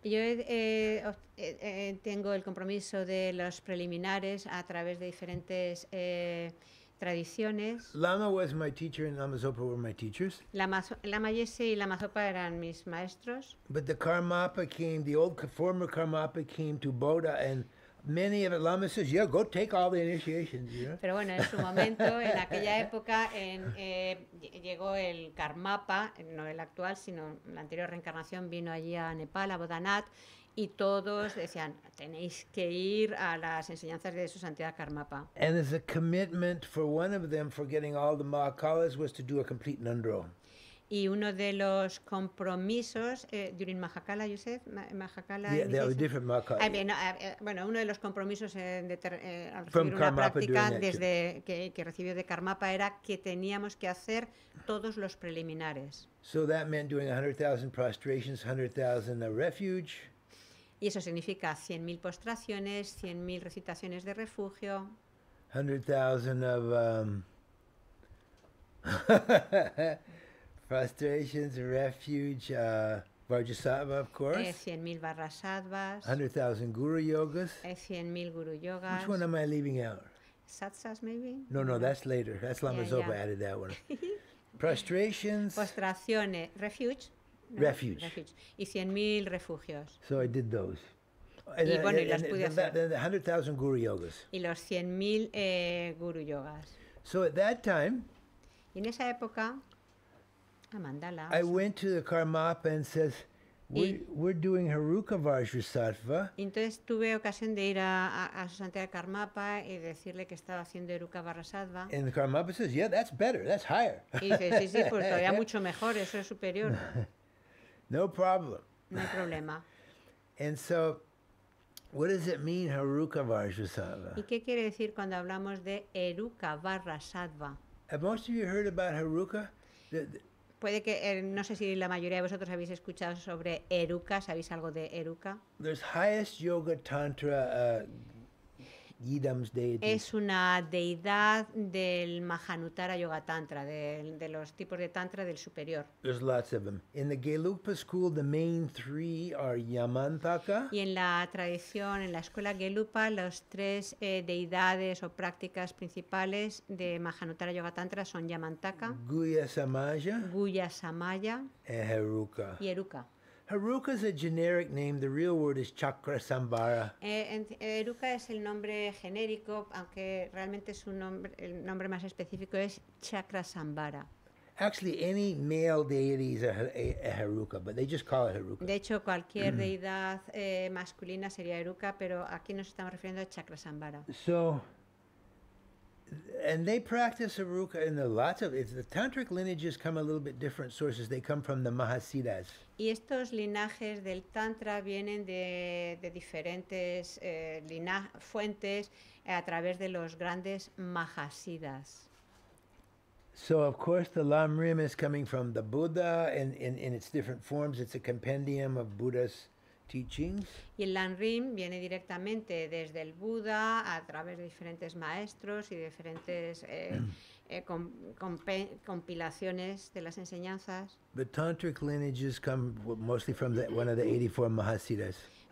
Yo eh, eh, eh, tengo el compromiso de los preliminares a través de diferentes... Eh, tradiciones. Lama was my teacher and Lama Zopa were my teachers. Lama, Lama Yese y Lama Zopa eran mis maestros. But the Karmapa came, the old former Karmapa came to Boda and many of the lamas says, yeah, go take all the initiations. You know? Pero bueno, en su momento, en aquella época, en, eh, llegó el Karmapa, no el actual, sino la anterior reencarnación, vino allí a Nepal, a Bodhanat, y todos decían, tenéis que ir a las enseñanzas de su santidad Karmapa. Y uno de los compromisos eh, during Mahakala, Yusef, Mahakala. Yeah, there are different Mahakala. Eh, eh, bueno, uno de los compromisos en eh, de ter, al recibir From una práctica desde que, que recibió de Karmapa era que teníamos que hacer todos los preliminares. So that meant doing 100,000 prostrations, 100,000 refuge. Y eso significa 100.000 postraciones, 100.000 recitaciones de refugio. 100.000 of um, prostrations, refuge, uh, Vajrasattva, of course. Eh, 100.000 Vajrasattvas. 100.000 Guru Yogas. Eh, 100.000 Guru Yogas. Which one am I Satsas, maybe? No, no, that's later. That's Lama yeah, yeah. added that one. Prostrations. Postraciones. Refuge refuge. Y 100.000 refugios. So I did those. y uh, bueno, y las pude hacer. The, the guru yogas. Y los 100.000 eh, guru yogas. So at that time, y en esa época, a mandala. I went to the Karmapa and says, we we're, doing Haruka Vajrasattva. Entonces tuve ocasión de ir a, a, a Santiago Karmapa y decirle que estaba haciendo Haruka Vajrasattva. And the Karmapa says, yeah, that's better, that's higher. Y dice, sí, sí, pues todavía mucho mejor, eso es superior. No problem. No problema. And so, what does it mean, Haruka Vajrasattva? ¿Y qué quiere decir cuando hablamos de Eruka Vajrasattva? Have most of you heard about Haruka? The, the, Puede que, eh, no sé si la mayoría de vosotros habéis escuchado sobre Eruka, ¿sabéis algo de Eruka? There's highest yoga tantra uh, es una deidad del Mahanutara Yoga Tantra, de, los tipos de tantra del superior. There's lots of them. In the school, the main three are Yamantaka. Y en la tradición, en la escuela Gelupa, los tres eh, deidades o prácticas principales de Mahanutara Yoga Tantra son Yamantaka, Guya Samaya, Samaya y Heruka. Haruka is a generic name. The real word is chakrasambara. Eh, Haruka es el nombre genérico, aunque realmente su nombre, el nombre más específico es chakrasambara. Actually, any male deity is a, a, a, Haruka, but they just call it Haruka. De hecho, cualquier mm. deidad eh, masculina sería Haruka, pero aquí nos estamos refiriendo a chakrasambara. So. and they practice Aruka in lots of the tantric lineages come a little bit different sources. They come from the Mahasiddhas. Y estos linajes del tantra vienen de, de diferentes eh, fuentes a través de los grandes Mahasiddhas. So of course the Lam Rim is coming from the Buddha and in, in its different forms. It's a compendium of Buddha's Teachings. Y el Lanrim viene directamente desde el Buda, a través de diferentes maestros y diferentes eh, eh, compilaciones de las enseñanzas. The tantric lineages come mostly from one of the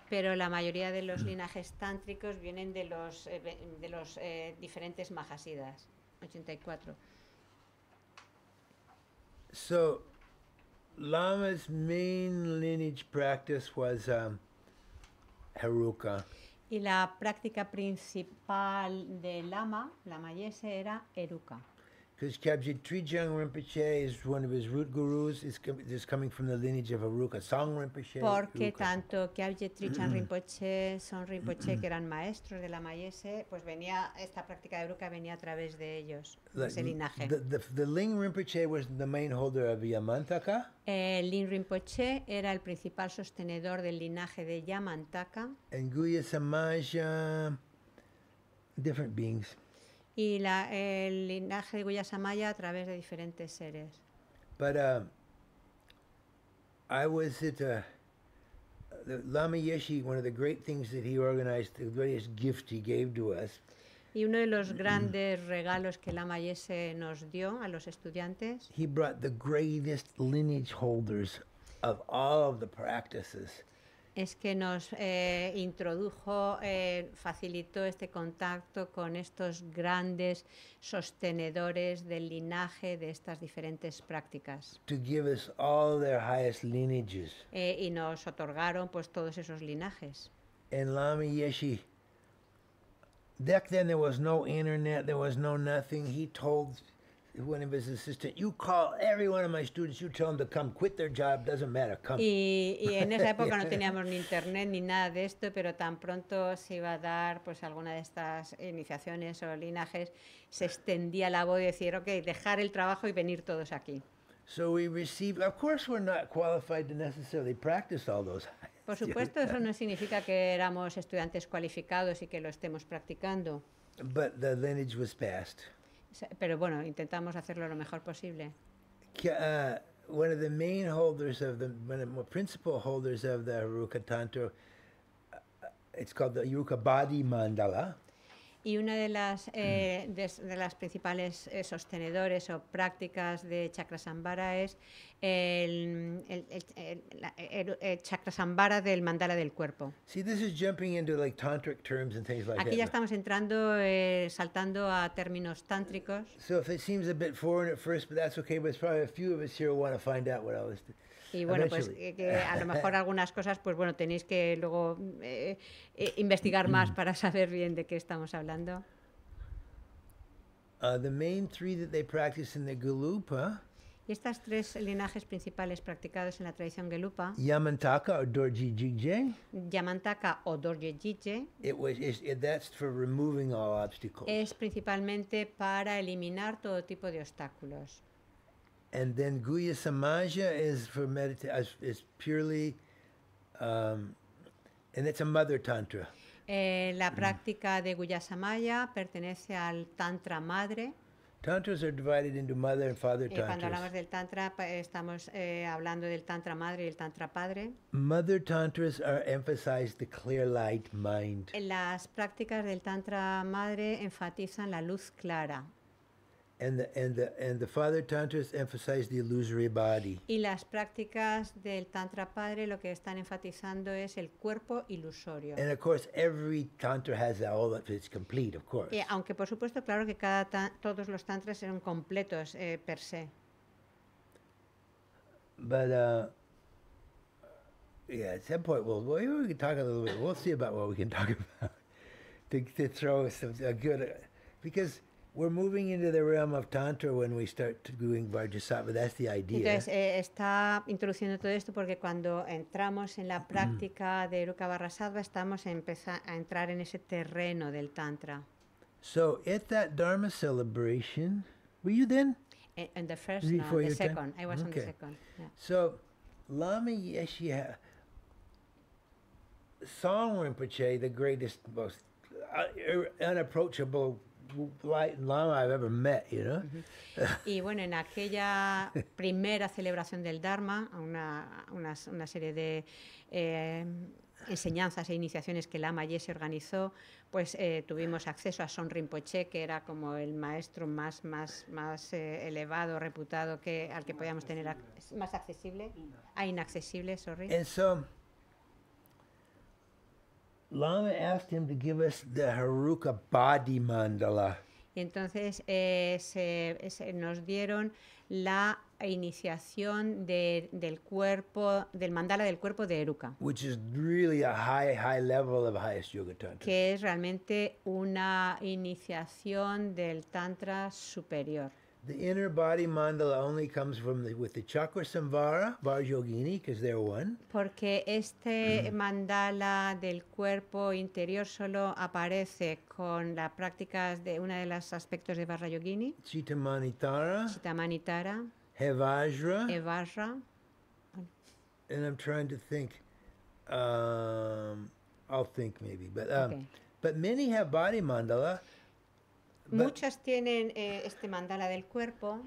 Pero la mayoría de los linajes tántricos vienen de los, eh, de los diferentes Mahasiddhas, 84. So, Lama's main lineage practice was um, Heruka. Y la práctica principal de Lama, Lama Yese, era Eruka. Because Kabjit Trijang Rinpoche is one of his root gurus. It's, com- it's coming from the lineage of Aruka Song Rinpoche. Porque Ruka. tanto Kabjit Trijang mm-hmm. Rinpoche, Son Rinpoche, que eran maestros de la Mayese, pues venía, esta práctica de Aruka venía a través de ellos, la, ese linaje. The, the, the Ling Rinpoche was the main holder of Yamantaka. Eh, Lin Rinpoche era el principal sostenedor del linaje de Yamantaka. And Guya Samaja, different beings. y la, el linaje de Guayasamaya a través de diferentes seres. But uh, I was at a, the Lama Yeshe, one of the great things that he organized, the greatest gift he gave to us. Y uno de los grandes regalos que Lama Yeshe nos dio a los estudiantes. He brought the greatest lineage holders of all of the practices es que nos eh, introdujo, eh, facilitó este contacto con estos grandes sostenedores del linaje de estas diferentes prácticas. Eh, y nos otorgaron pues todos esos linajes. En Yeshi, then there was internet, no nothing. He y, en esa época no teníamos ni internet ni nada de esto, pero tan pronto se iba a dar pues alguna de estas iniciaciones o linajes, se extendía la voz y decir, ok, dejar el trabajo y venir todos aquí. Por supuesto, eso no significa que éramos estudiantes cualificados y que lo estemos practicando. But the lineage was passed. Pero bueno, intentamos hacerlo lo mejor posible. Uh, one of the main holders of the, one of the principal holders of the Haruka Tantra, uh, it's called the Yukabadi Mandala. Y una de las, mm. eh, de, de, las principales eh, sostenedores o prácticas de Chakrasambara es el, el, el, el, el Chakrasambara del mandala del cuerpo. See, this is jumping into like tantric terms and things like Aquí ya estamos entrando, eh, saltando a términos tántricos. So if it seems a bit foreign at first, but that's okay, but it's probably a few of us here want to find out what I was... Doing. Y bueno, pues eh, a lo mejor algunas cosas, pues bueno, tenéis que luego eh, eh, investigar más mm. para saber bien de qué estamos hablando. Uh, y estas tres linajes principales practicados en la tradición Gelupa. Yamantaka o Dorje Jigje. Es principalmente para eliminar todo tipo de obstáculos and then Guya Samaja is for meditation, is purely, um, and it's a mother tantra. Eh, la mm. práctica de Guya Samaya pertenece al Tantra Madre. Tantras are divided into mother and father tantras. Eh, cuando hablamos del tantra, estamos eh, hablando del tantra madre y el tantra padre. Mother tantras are emphasize the clear light mind. Eh, las prácticas del tantra madre enfatizan la luz clara. And the, and the, and the father tantras emphasize the illusory body. Y las prácticas del tantra padre lo que están enfatizando es el cuerpo ilusorio. And of course, every tantra has all of it's complete, of course. Y eh, aunque por supuesto, claro que cada todos los tantras son completos eh, per se. But uh, yeah, at some point we'll we can talk a little bit. We'll see about what we can talk about to, to throw some a good because we're moving into the realm of tantra when we start doing Vajrasattva. That's the idea. Entonces eh, está introduciendo todo esto porque cuando entramos en la mm-hmm. práctica de Eruka Vajrasattva estamos a, a entrar en ese terreno del tantra. So at that Dharma celebration, were you then? In, eh, the first, no, the second. Time? I was okay. on the second. Yeah. So Lama Yeshe, Song Rinpoche, the greatest, most uh, unapproachable Y bueno, en aquella primera celebración del Dharma, una, una, serie de eh, enseñanzas e iniciaciones que Lama se organizó, pues eh, tuvimos acceso a Son Rinpoche, que era como el maestro más, más, más eh, elevado, reputado, que, al que podíamos tener más accesible, a ah, inaccesible, sorry. Lama asked him to give us the Haruka body mandala. entonces eh, se, se, nos dieron la iniciación de, del cuerpo, del mandala del cuerpo de Eruka. Which is really a high, high level of highest yoga tantra. Que es realmente una iniciación del tantra superior. The inner body mandala only comes from the, with the chakra samvara, Varjogini, because they're one. Porque este mm-hmm. mandala del cuerpo interior solo aparece con las prácticas de una de los aspectos de Varjogini. Chittamanitara. tara. Hevajra. Hevajra. And I'm trying to think. Um, I'll think maybe, but um, okay. but many have body mandala. Muchas tienen eh, este mandala del cuerpo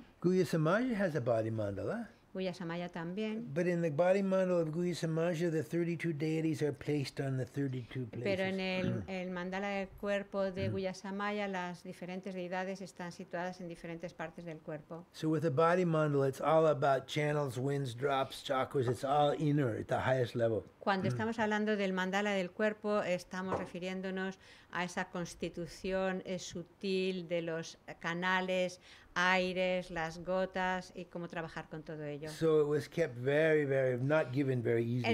también. But in the body mandala of Guhya the 32 deities are placed on the 32 places. Pero en el, mm. el mandala del cuerpo de mm. Guya Samaya, las diferentes deidades están situadas en diferentes partes del cuerpo. So with the body mandala, it's all about channels, winds, drops, chakras. It's all inner at the highest level. Cuando mm. estamos hablando del mandala del cuerpo, estamos refiriéndonos a esa constitución eh, sutil de los canales, aires, las gotas y cómo trabajar con todo ello. Es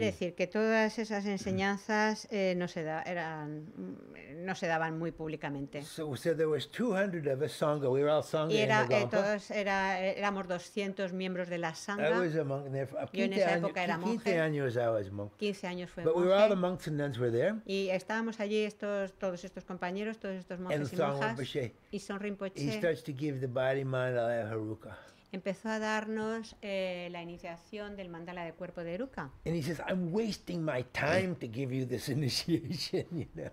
decir, que todas esas enseñanzas eh, no, se da, mm, no se daban muy públicamente. y eh, éramos 200 miembros de la Sangha. Uh, Yo en esa época era monje. 15 años, I fue monje. Y estábamos allí estos, todos estos compañeros, todos estos monjes y monjas. Y Son Rinpoche mandala de Haruka. Empezó a darnos eh, la iniciación del mandala de cuerpo de Haruka. And he says, I'm wasting my time to give you this initiation, you know.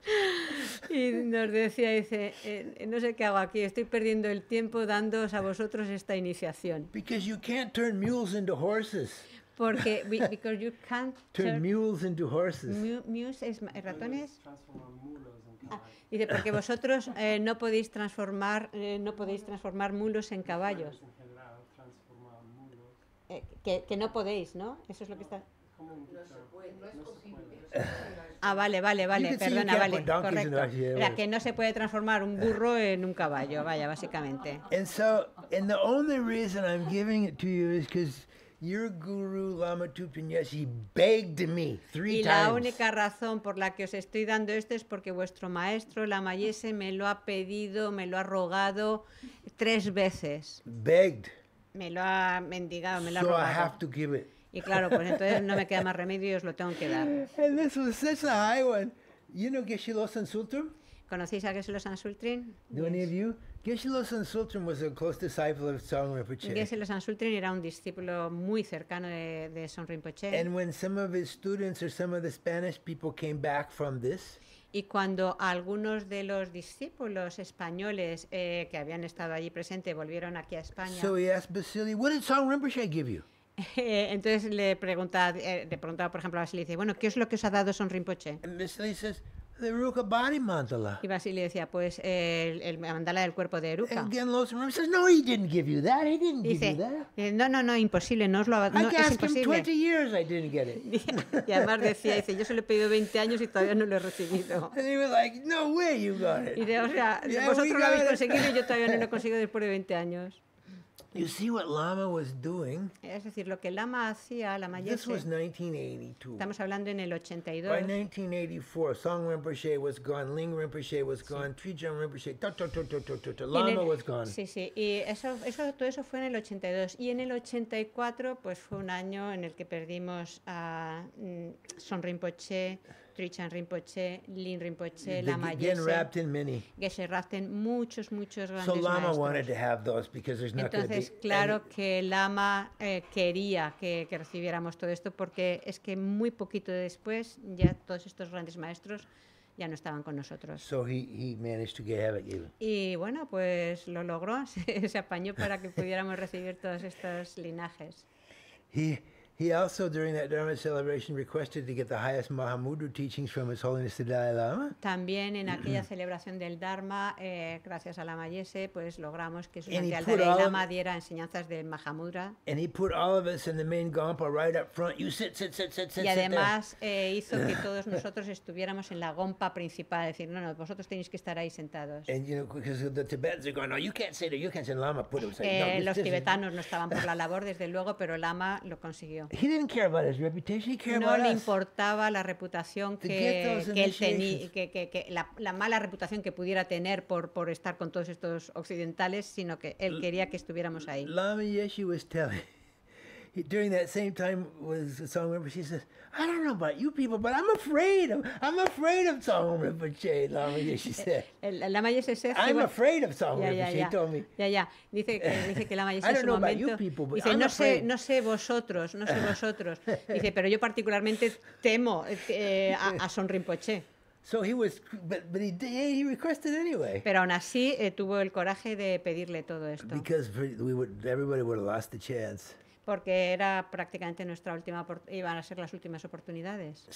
Y nos decía, dice, eh, eh, no sé qué hago aquí, estoy perdiendo el tiempo dándoos a vosotros esta iniciación. Because you can't turn mules into horses. Porque because you can't turn, turn mules into horses. Mu mules es ratones. Transformar mulos y dice, porque vosotros eh, no podéis transformar, eh, no podéis transformar mulos en caballos. Eh, que, no podéis, ¿no? Eso es lo que está. Ah, vale, vale, vale, perdona, vale, correcto. que no se puede transformar un burro en un caballo, vaya, básicamente. the only reason I'm giving y la única razón por la que os estoy dando esto es porque vuestro maestro Lama Yese me lo ha pedido, me lo ha rogado tres veces. Begged. Me lo ha mendigado, me lo ha rogado. I have to give it. Y claro, pues entonces no me queda más remedio y os lo tengo que dar. And this was such a high one. You know ¿Conocéis a Geshe-lo Sultrin Do any of you? Geshe-lo pues, era un discípulo muy cercano de, de Son Rinpoche. y cuando algunos de los discípulos españoles eh, que habían estado allí presentes volvieron aquí a España. So "What give you?" Eh, entonces le pregunta, eh, le preguntaba, por ejemplo, a Basili, dice, "Bueno, ¿qué es lo que os ha dado Son Rinpoche?" body mandala. Y Basilio decía, pues el, mandala del cuerpo de Eruka. no, Dice, No, no, no, imposible, no os lo es imposible. y además decía, yo se lo he pedido 20 años y todavía no lo he recibido. Y de, o sea, vosotros lo habéis conseguido y yo todavía no lo he conseguido después de 20 años. You see what Lama was doing. Es decir, lo que Lama hacía, Lama This was 1982. Estamos hablando en el 82. By 1984, Song Rinpoche was gone, Ling Rinpoche was gone, sí. Trijan Rinpoche, ta, ta, ta, ta, ta, Lama el, was gone. Sí, sí, y eso, eso, todo eso fue en el 82. Y en el 84, pues fue un año en el que perdimos a mm, Son Rinpoche, Trichan Rinpoche, Lin Rinpoche, Lama muchos, muchos grandes maestros. Entonces, claro que Lama eh, quería que, recibiéramos todo esto porque es que muy poquito después ya todos estos grandes maestros ya no estaban con nosotros. Y bueno, pues lo logró, se, apañó para que pudiéramos recibir todos estos linajes. He also, during that Dharma celebration, requested to get the highest Mahamudra teachings from His Holiness the Dalai Lama. También en aquella celebración del Dharma, eh, gracias a la Mayese, pues logramos que su santidad el Dalai Lama diera enseñanzas del Mahamudra. And he put all of us in the main gompa right up front. You sit, sit, sit, sit, sit. Y además eh, hizo que todos nosotros estuviéramos en la gompa principal, decir, no, no, vosotros tenéis que estar ahí sentados. And you know, because the Tibetans are going, no, you can't sit there, you can't sit. Lama put him. Like, eh, no, eh, los tibetanos no estaban por la labor, desde luego, pero Lama lo consiguió no le importaba la reputación que, tenía, la, mala reputación que pudiera tener por, estar con todos estos occidentales, sino que él quería que estuviéramos ahí during that same time was a song where she says, I don't know about you people, but I'm afraid of, I'm afraid of Songbird Pache, la Maye she said. La Maye said. I'm afraid of Songbird yeah, yeah, yeah. told me. Ya, ya. Dice que, dice que la Maye en su momento. People, dice, I'm no afraid. sé, no sé vosotros, no sé vosotros. Dice, pero yo particularmente temo eh, a, a Son Rinpoche. So he was, but, but he, he requested anyway. Pero aún así eh, tuvo el coraje de pedirle todo esto. Because we would, everybody would have lost the chance porque era prácticamente nuestra última iban a ser las últimas oportunidades.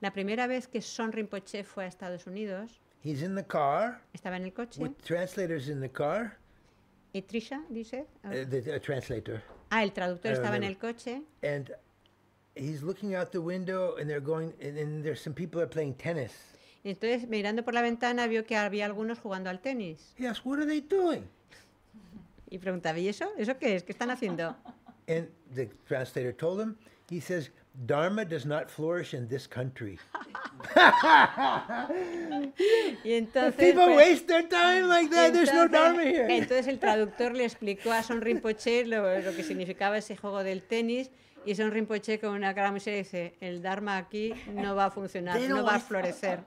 la primera vez que Son Rinpoche fue a Estados Unidos, estaba en el coche, with translators in the car, y dice, eh, ah, el traductor estaba en el coche, y he's Entonces mirando por la ventana vio que había algunos jugando al tenis. what are they doing? Y preguntaba, ¿y eso? ¿Eso qué es? ¿Qué están haciendo? And the translator told him, he says, Dharma does not flourish in this country. y entonces, People pues, waste their time like that. Entonces, There's no Dharma here. Entonces el traductor le explicó a Son Rinpoche lo, lo que significaba ese juego del tenis y Son Rinpoche con una cara y dice, el Dharma aquí no va a funcionar, no va a florecer.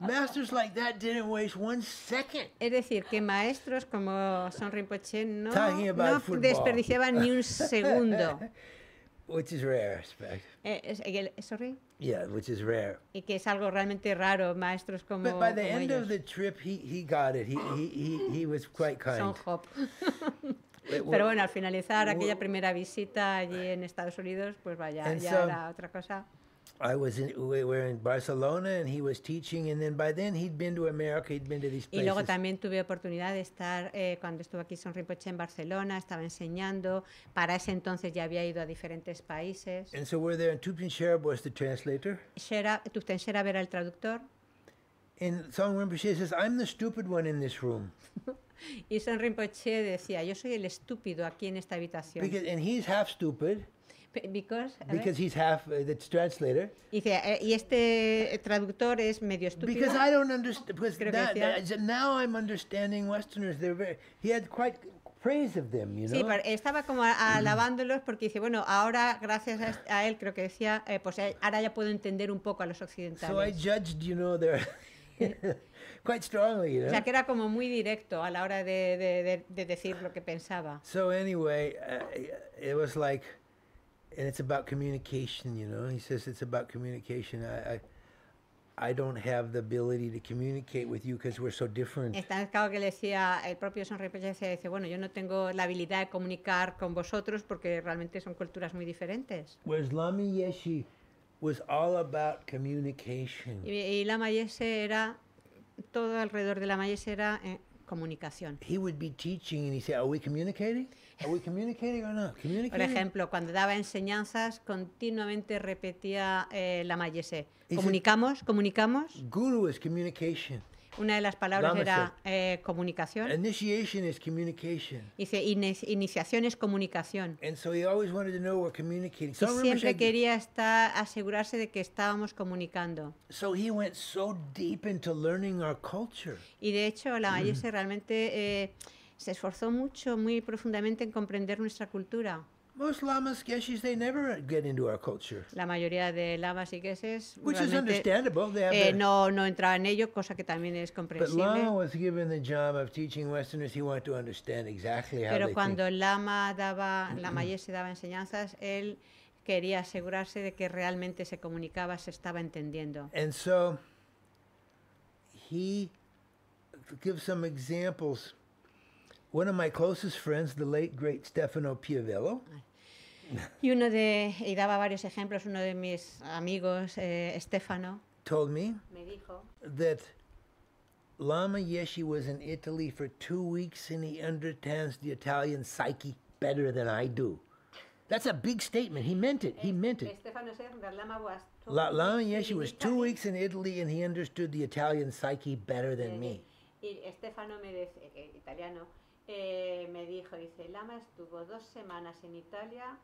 Es decir, que maestros como Son Rinpoche no, desperdiciaban ni un segundo. Which is rare, eh, sorry? Yeah, which is rare. Y que es algo realmente raro, maestros como by the end of the trip, he, he got it. He, he, he, was quite kind. Son Hop. Eh, Pero bueno, al finalizar aquella primera visita allí en Estados Unidos, pues vaya, ya era otra cosa. Y luego también tuve oportunidad de estar eh, cuando estuvo aquí Son Rinpoche en Barcelona, estaba enseñando, para ese entonces ya había ido a diferentes países. And so we're Sherab era el traductor. And Song Rinpoche says, I'm the stupid one in this room. y Son Rinpoche decía, yo soy el estúpido aquí en esta habitación. Because, and he's half stupid. Because, because he's half uh, the translator. Y, dice, eh, y este eh, traductor es medio estúpido. Because I don't understand. Because that, that, now I'm understanding Westerners. They're very, he had quite praise of them, you know? Sí, pero estaba como mm. alabándolos porque dice, bueno, ahora gracias a, él creo que decía, eh, pues eh, ahora ya puedo entender un poco a los occidentales. So I judged, you know, their Quite strongly, you know? O sea, que era como muy directo a la hora de, de, de decir lo que pensaba. So anyway, uh, it was like, and it's about communication, you know. He says it's about communication. I, I I don't have the ability to communicate with you because we're so different. Está claro que le decía el propio Sonripes decía dice bueno yo no tengo la habilidad de comunicar con vosotros porque realmente son culturas muy diferentes. Where's Lami Yeshi? was all about communication. Y, y la Mayese era todo alrededor de la Mayese era eh, comunicación. He would be teaching and he said, "Are we communicating? Are we communicating or not? Communicating?" Por ejemplo, cuando daba enseñanzas, continuamente repetía eh, la Mayese, "Comunicamos, comunicamos." Guru is communication. Una de las palabras era eh, comunicación. Dice, iniciación es comunicación. y siempre quería estar, asegurarse de que estábamos comunicando. Y de hecho, la Mayese realmente eh, se esforzó mucho, muy profundamente en comprender nuestra cultura. Most lamas, geshes, they never get into our culture. La mayoría de lamas y geshes Which is understandable. They have eh, no, no entra en ello, cosa que también es comprensible. But Lama was given the job of teaching Westerners. He wanted to understand exactly how Pero they cuando think. Lama daba, Lama Yese daba enseñanzas, él quería asegurarse de que realmente se comunicaba, se estaba entendiendo. And so he gives some examples. One of my closest friends, the late great Stefano Piavello. Y uno de, y daba varios ejemplos, uno de mis amigos, eh, Stefano, told me, me dijo that Lama Yeshi was in Italy for two weeks and he understands the Italian psyche better than I do. That's a big statement. He meant it. He meant it. La, Lama Yeshi was two weeks in Italy and he understood the Italian psyche better than me. Y Estefano me dice, eh, italiano, eh, me dijo, dice, Lama estuvo dos semanas en Italia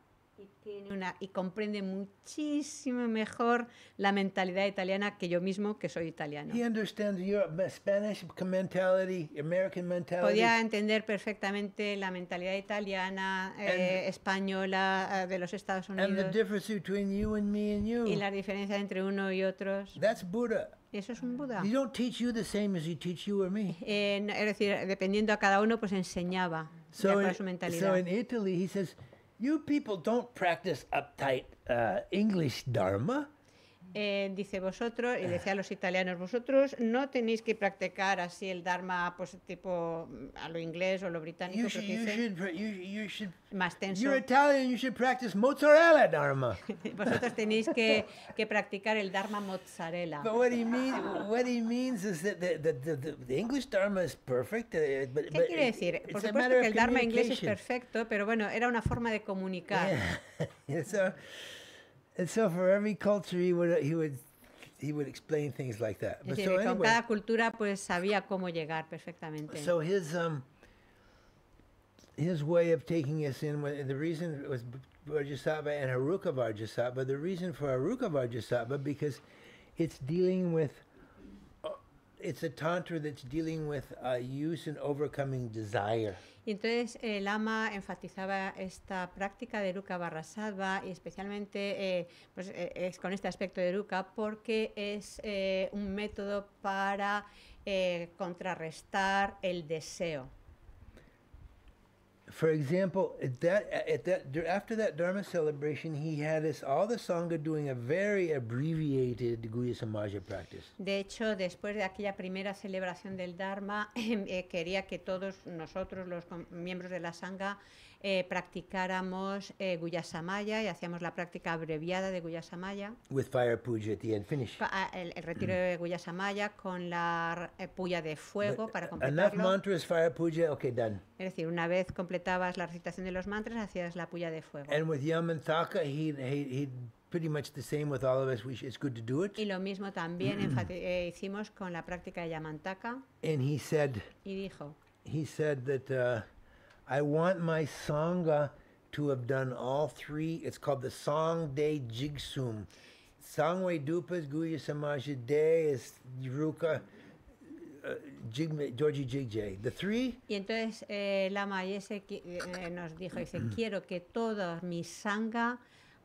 y, una, y comprende muchísimo mejor la mentalidad italiana que yo mismo, que soy italiano. Podía entender perfectamente la mentalidad italiana, eh, española, eh, de los Estados Unidos. Y la diferencia entre uno y otros. Eso es un Buda. es decir, dependiendo a cada uno, pues enseñaba so su mentalidad. You people don't practice uptight uh, English Dharma. Eh, dice vosotros, y decía a los italianos, vosotros no tenéis que practicar así el Dharma pues, tipo mm, a lo inglés o lo británico, you you should, más tenso. mozzarella vosotros tenéis que, que practicar el Dharma mozzarella. ¿Qué quiere decir? Por supuesto que el Dharma inglés es perfecto, pero bueno, era una forma de comunicar. And so for every culture he would he would he would explain things like that. But so anyway, con cada cultura pues sabía cómo llegar perfectamente. So his um his way of taking us in the reason was Vajrasattva and Haruka Vajrasattva. The reason for Haruka Vajrasattva because it's dealing with uh, it's a tantra that's dealing with uh, use and overcoming desire. Y entonces el ama enfatizaba esta práctica de Ruka Barrasadva y especialmente eh, pues, eh, con este aspecto de Ruka porque es eh, un método para contrarrestar el deseo. for example, at that, at that, after that Dharma celebration, he had us, all the Sangha doing a very abbreviated Guya Samaja practice. De hecho, después de aquella primera celebración del Dharma, eh, quería que todos nosotros, los miembros de la Sangha, Eh, practicáramos eh, y hacíamos la práctica abreviada de Guyasamaya. With ah, El, retiro mm. de Guyasamaya con la eh, puya de fuego para uh, completarlo. Enough mantras, fire okay, Es decir, una vez completabas la recitación de los mantras, hacías la puya de fuego. And he, pretty much the same with all of us. good to do it. Y lo mismo también eh, hicimos con la práctica de Yamantaka. And he said. Y dijo. He said that. Uh, I want my Sangha to have done all three. It's called the Song De Jigsum. Sangwe Dupas, Guya Samaja De is Ruka. Uh, jigme, Georgie Jigje, the three. Y entonces eh, Lama Yese eh, eh, nos dijo, dice, mm-hmm. quiero que todos mi sangha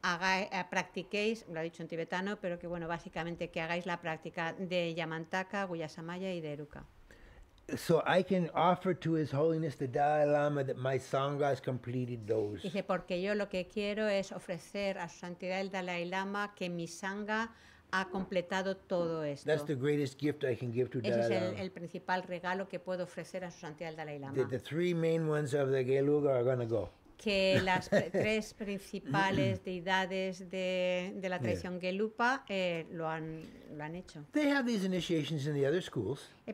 eh, practiquéis, lo ha dicho en tibetano, pero que bueno, básicamente que hagáis la práctica de Yamantaka, Samaya y de Eruka. So I can offer to His Holiness the Dalai Lama that my Sangha has completed those. Dice, porque yo lo que quiero es ofrecer a su santidad el Dalai Lama que mi Sangha ha completado todo esto. That's the greatest gift I can give to Ese Dalai Lama. es el, el, principal regalo que puedo ofrecer a su santidad el Dalai Lama. The, the three main ones of the Geluga are going to go. que las tres principales deidades de, de la tradición Gelupa eh, lo, han, lo han hecho. Eh,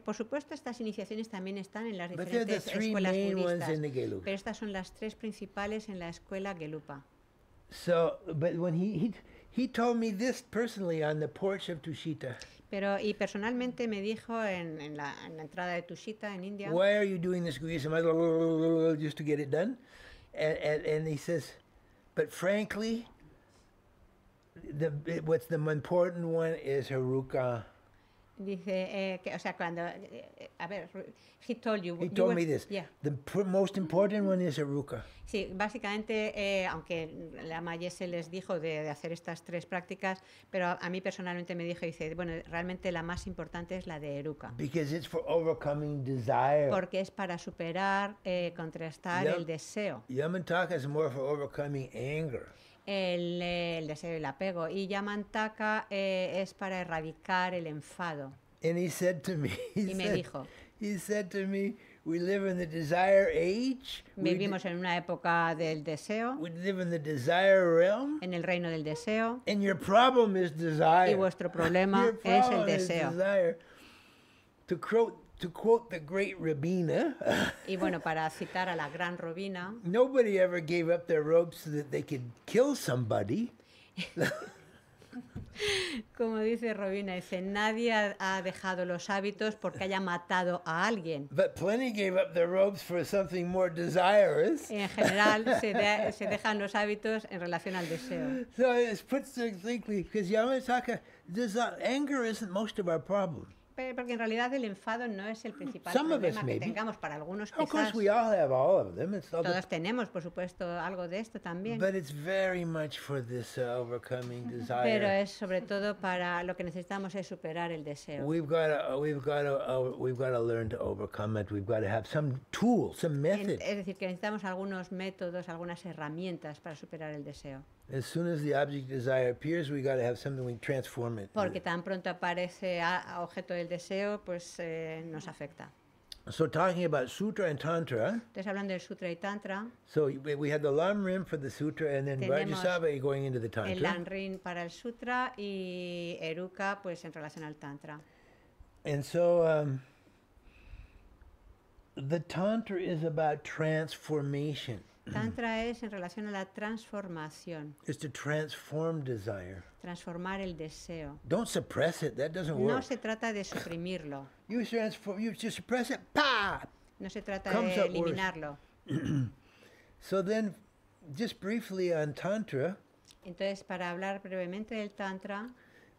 por supuesto, estas iniciaciones también están en las diferentes escuelas budistas, pero estas son las tres principales en la escuela Gelupa. Pero y personalmente me dijo en, en, la, entrada de Tushita en India. Why are you doing this, Just to get it done. and, and, and he says, but frankly, the what's the important one is Haruka Dice, eh, que, o sea, cuando, eh, eh, a ver, he told you. He told me this. Yeah. The most important one is Eruca. Sí, básicamente, eh, aunque la Maye se les dijo de, de, hacer estas tres prácticas, pero a, mí personalmente me dijo, dice, bueno, realmente la más importante es la de eruka Because it's for overcoming desire. Porque es para superar, eh, contrastar el deseo. Yamantaka is more for overcoming anger el, el deseo y el apego. Y Yamantaka eh, es para erradicar el enfado. And he said to me, he y me said, dijo, he said to me, we live in the desire age. Vivimos en una época del deseo. We live in the desire realm. En el reino del deseo. And your problem is desire. Y vuestro problema your problem es el deseo. Is desire. To quote To quote the great Rabina, y bueno, para citar a la gran Robina, nobody ever gave up their robes so that they could kill somebody. Como dice Robina, dice, nadie ha dejado los hábitos porque haya matado a alguien. But plenty gave up their robes for something more desirous. En general, se, de, se, dejan los hábitos en relación al deseo. So it puts because Yamasaka, anger isn't most of our problem porque en realidad el enfado no es el principal problema que tengamos para algunos. Quizás, todos tenemos, por supuesto, algo de esto también. Pero es sobre todo para lo que necesitamos es superar el deseo. Uh, es decir, que necesitamos algunos métodos, algunas herramientas para superar el deseo. As soon as the object desire appears, we got to have something we transform it. Porque tan pronto aparece a objeto del deseo, pues eh, nos afecta. So talking about sutra and tantra. Entonces hablando del sutra y tantra. So we had the lam rim for the sutra and then Rajasava going into the tantra. El lam rim para el sutra y eruka pues en relación al tantra. And so um, the tantra is about transformation. Tantra es en relación a la transformación. It's to transform desire. Transformar el deseo. Don't suppress it. That doesn't work. No se trata de suprimirlo. You transform. You just suppress it. Pa. No se trata Comes de eliminarlo. so then, just briefly on tantra. Entonces, para hablar brevemente del tantra.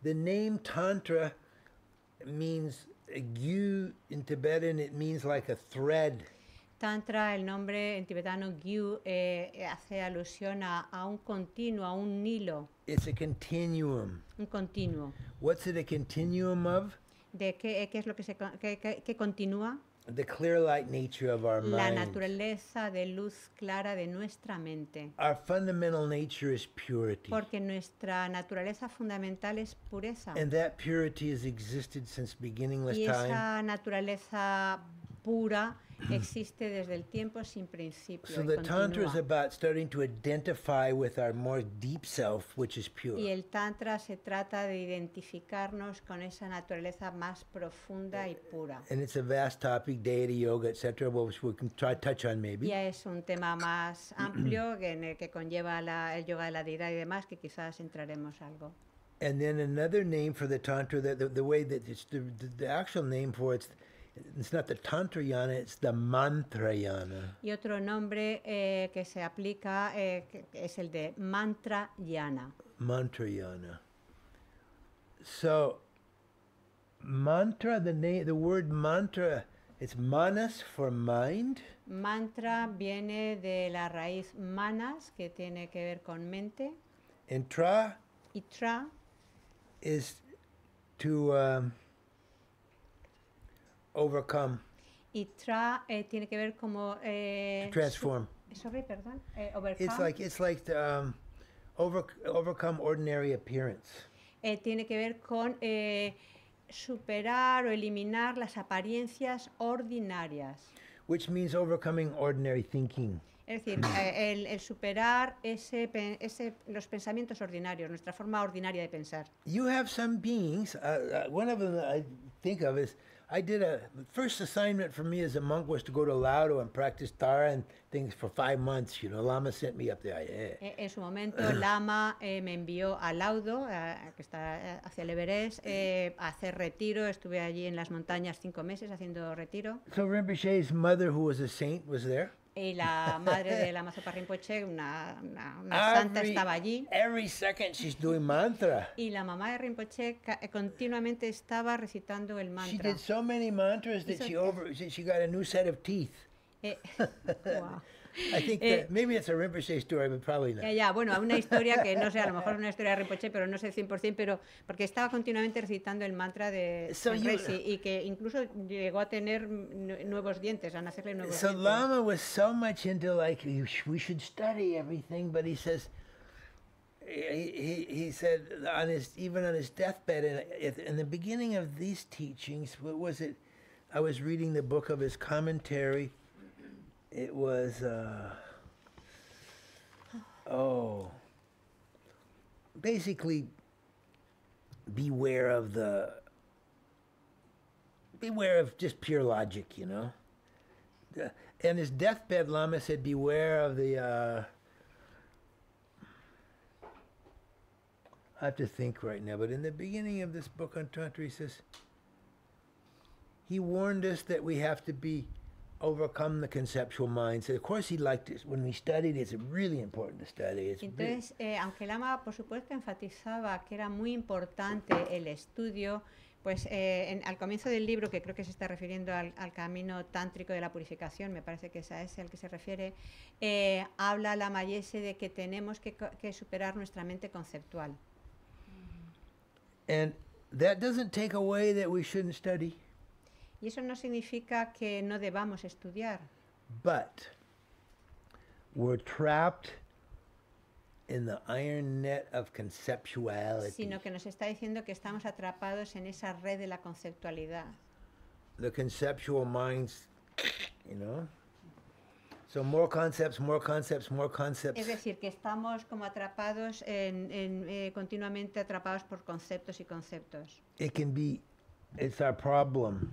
The name tantra means you in Tibetan. It means like a thread. Tantra, el nombre en tibetano Gyu, eh, hace alusión a, a, un continuo, a un hilo. It's a continuum. Un continuo. What's it a continuum of? ¿De qué, qué es lo que, se, que, que, continúa? The clear light nature of our La naturaleza de luz clara de nuestra mente. Our fundamental nature is purity. Porque nuestra naturaleza fundamental es pureza. And that purity has existed since beginningless y esa time. naturaleza pura existe desde el tiempo sin principio. So y, the tantra is about starting to identify with our more deep self, which is pure. y el tantra se trata de identificarnos con esa naturaleza más profunda y pura. And it's a vast topic, deity yoga, etc., which we can try touch on maybe. Ya es un tema más amplio en el que conlleva la, el yoga de la deidad y demás, que quizás entraremos algo. And then another name for the tantra, the, the, the way that it's the, the, the actual name for it's it's not the Tantrayana, it's the Mantrayana. Y otro nombre eh, que se aplica eh, es el de Mantrayana. Mantrayana. So, mantra, the name, the word mantra, it's manas for mind. Mantra viene de la raíz manas, que tiene que ver con mente. And tra. Y tra. Is to. Um, Overcome. Y tra eh, tiene que ver como eh, transform. Sorry, perdón, eh, overcome. It's like it's like the, um, over, overcome ordinary appearance. Eh, tiene que ver con eh, superar o eliminar las apariencias ordinarias. Which means overcoming ordinary thinking. Es decir, eh, el, el superar ese, ese, los pensamientos ordinarios, nuestra forma ordinaria de pensar. You have some beings. Uh, uh one of them I think of is I did a first assignment for me as a monk was to go to Lauro and practice Tara and things for five months. You know, Lama sent me up there. Yeah. En su momento, Lama eh, me envió a Laudo, a, que está eh, hacia el Everest, eh, a hacer retiro. Estuve allí en las montañas cinco meses haciendo retiro. So Rinpoche's mother, who was a saint, was there. y la madre de la Mazopa Rinpoche, una, una, santa, estaba allí. Y la mamá de Rinpoche eh, continuamente estaba recitando el mantra. I think eh, that eh, maybe it's a Rinpoche story, but probably not. Ya, ya, bueno, una historia que no sé, a lo mejor una historia de Rinpoche, pero no sé 100%, pero porque estaba continuamente recitando el mantra de so you, y que incluso llegó a tener nuevos dientes, a nacerle nuevos so dientes. So Lama was so much into like we should study everything, but he says he, he, he said on his even on his deathbed in, in the beginning of these teachings, what was it? I was reading the book of his commentary it was uh, oh basically beware of the beware of just pure logic you know and his deathbed lama said beware of the uh, I have to think right now, but in the beginning of this book on Tantra, he says, he warned us that we have to be Entonces, eh, aunque Lama, por supuesto, enfatizaba que era muy importante el estudio, pues eh, al comienzo del libro, que creo que se está refiriendo al, camino tántrico de la purificación, me parece que esa es el que se refiere, eh, habla la Yese de que tenemos que, que superar nuestra mente conceptual. And that doesn't take away that we shouldn't study. Y eso no significa que no debamos estudiar. But we're trapped in the iron net of conceptuality. Sino que nos está diciendo que estamos atrapados en esa red de la conceptualidad. The conceptual minds, you know. So more concepts, more concepts, more concepts. Es decir, que estamos como atrapados en, en eh, continuamente atrapados por conceptos y conceptos. It can be, it's our problem.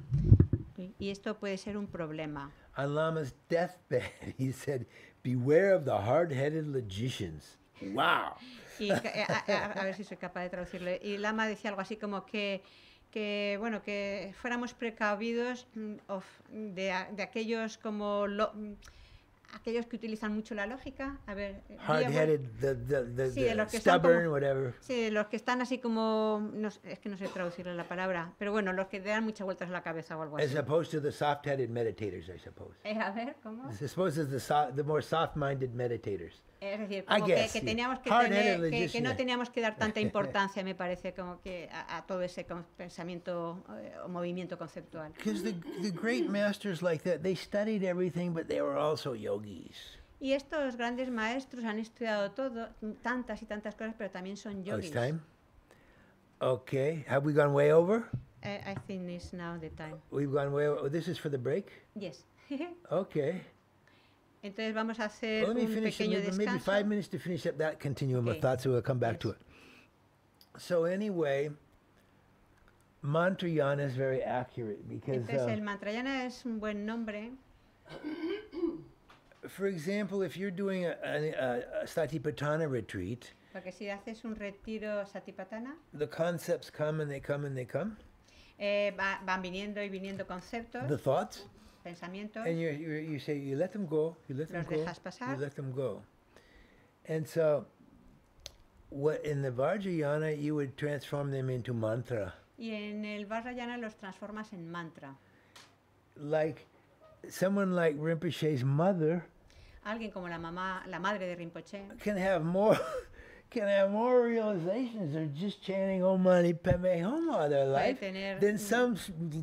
Y esto puede ser un problema. On Lama's deathbed, he said, Beware of the hard headed logicians. ¡Wow! y, eh, a, a, ver si soy capaz de traducirlo. Y Lama decía algo así como que, que bueno, que fuéramos precavidos mm, of, de, de, aquellos como. Lo, mm, aquellos que utilizan mucho la lógica, a ver, eh, sí, de los que stubborn, whatever. Sí, los que están así como, es que no sé traducirle la palabra, pero bueno, los que dan muchas vueltas a la cabeza o algo así. As opposed to the soft-headed meditators, I suppose. Eh, a ver, ¿cómo? As opposed to the, so the more soft-minded meditators. Es decir, ah, como que, que, teníamos que, tener, que, que, no teníamos que dar tanta importancia, me parece, como que a, a todo ese pensamiento eh, o movimiento conceptual. the great masters like that, they studied everything, but they were also yogis. Y estos grandes maestros han estudiado todo, tantas y tantas cosas, pero también son oh, yogis. Okay, have we gone way over? I, eh, I think it's now the time. We've gone way over. Oh, this is for the break? Yes. okay. Entonces vamos a hacer well, un finish, pequeño maybe, descanso. Maybe five minutes to finish up that continuum okay. of thought, so we'll come back yes. to it. So anyway, Mantrayana is very accurate because. Entonces uh, el Mantrayana es un buen nombre. For example, if you're doing a, a, a Satipatthana retreat. Porque si haces un retiro Satipatthana. The concepts come and they come and they come. Eh, va, van viniendo y viniendo conceptos. The thoughts pensamientos. And you, you, you say, you let them go, you let them go, pasar. you let them go. And so, what in the Vajrayana, you would transform them into mantra. Y en el Vajrayana los transformas en mantra. Like someone like Rinpoche's mother. Alguien como la mamá, la madre de Rinpoche. Can have more. can have more realizations of just chanting Om Mani Padme Hum all their life tener, than some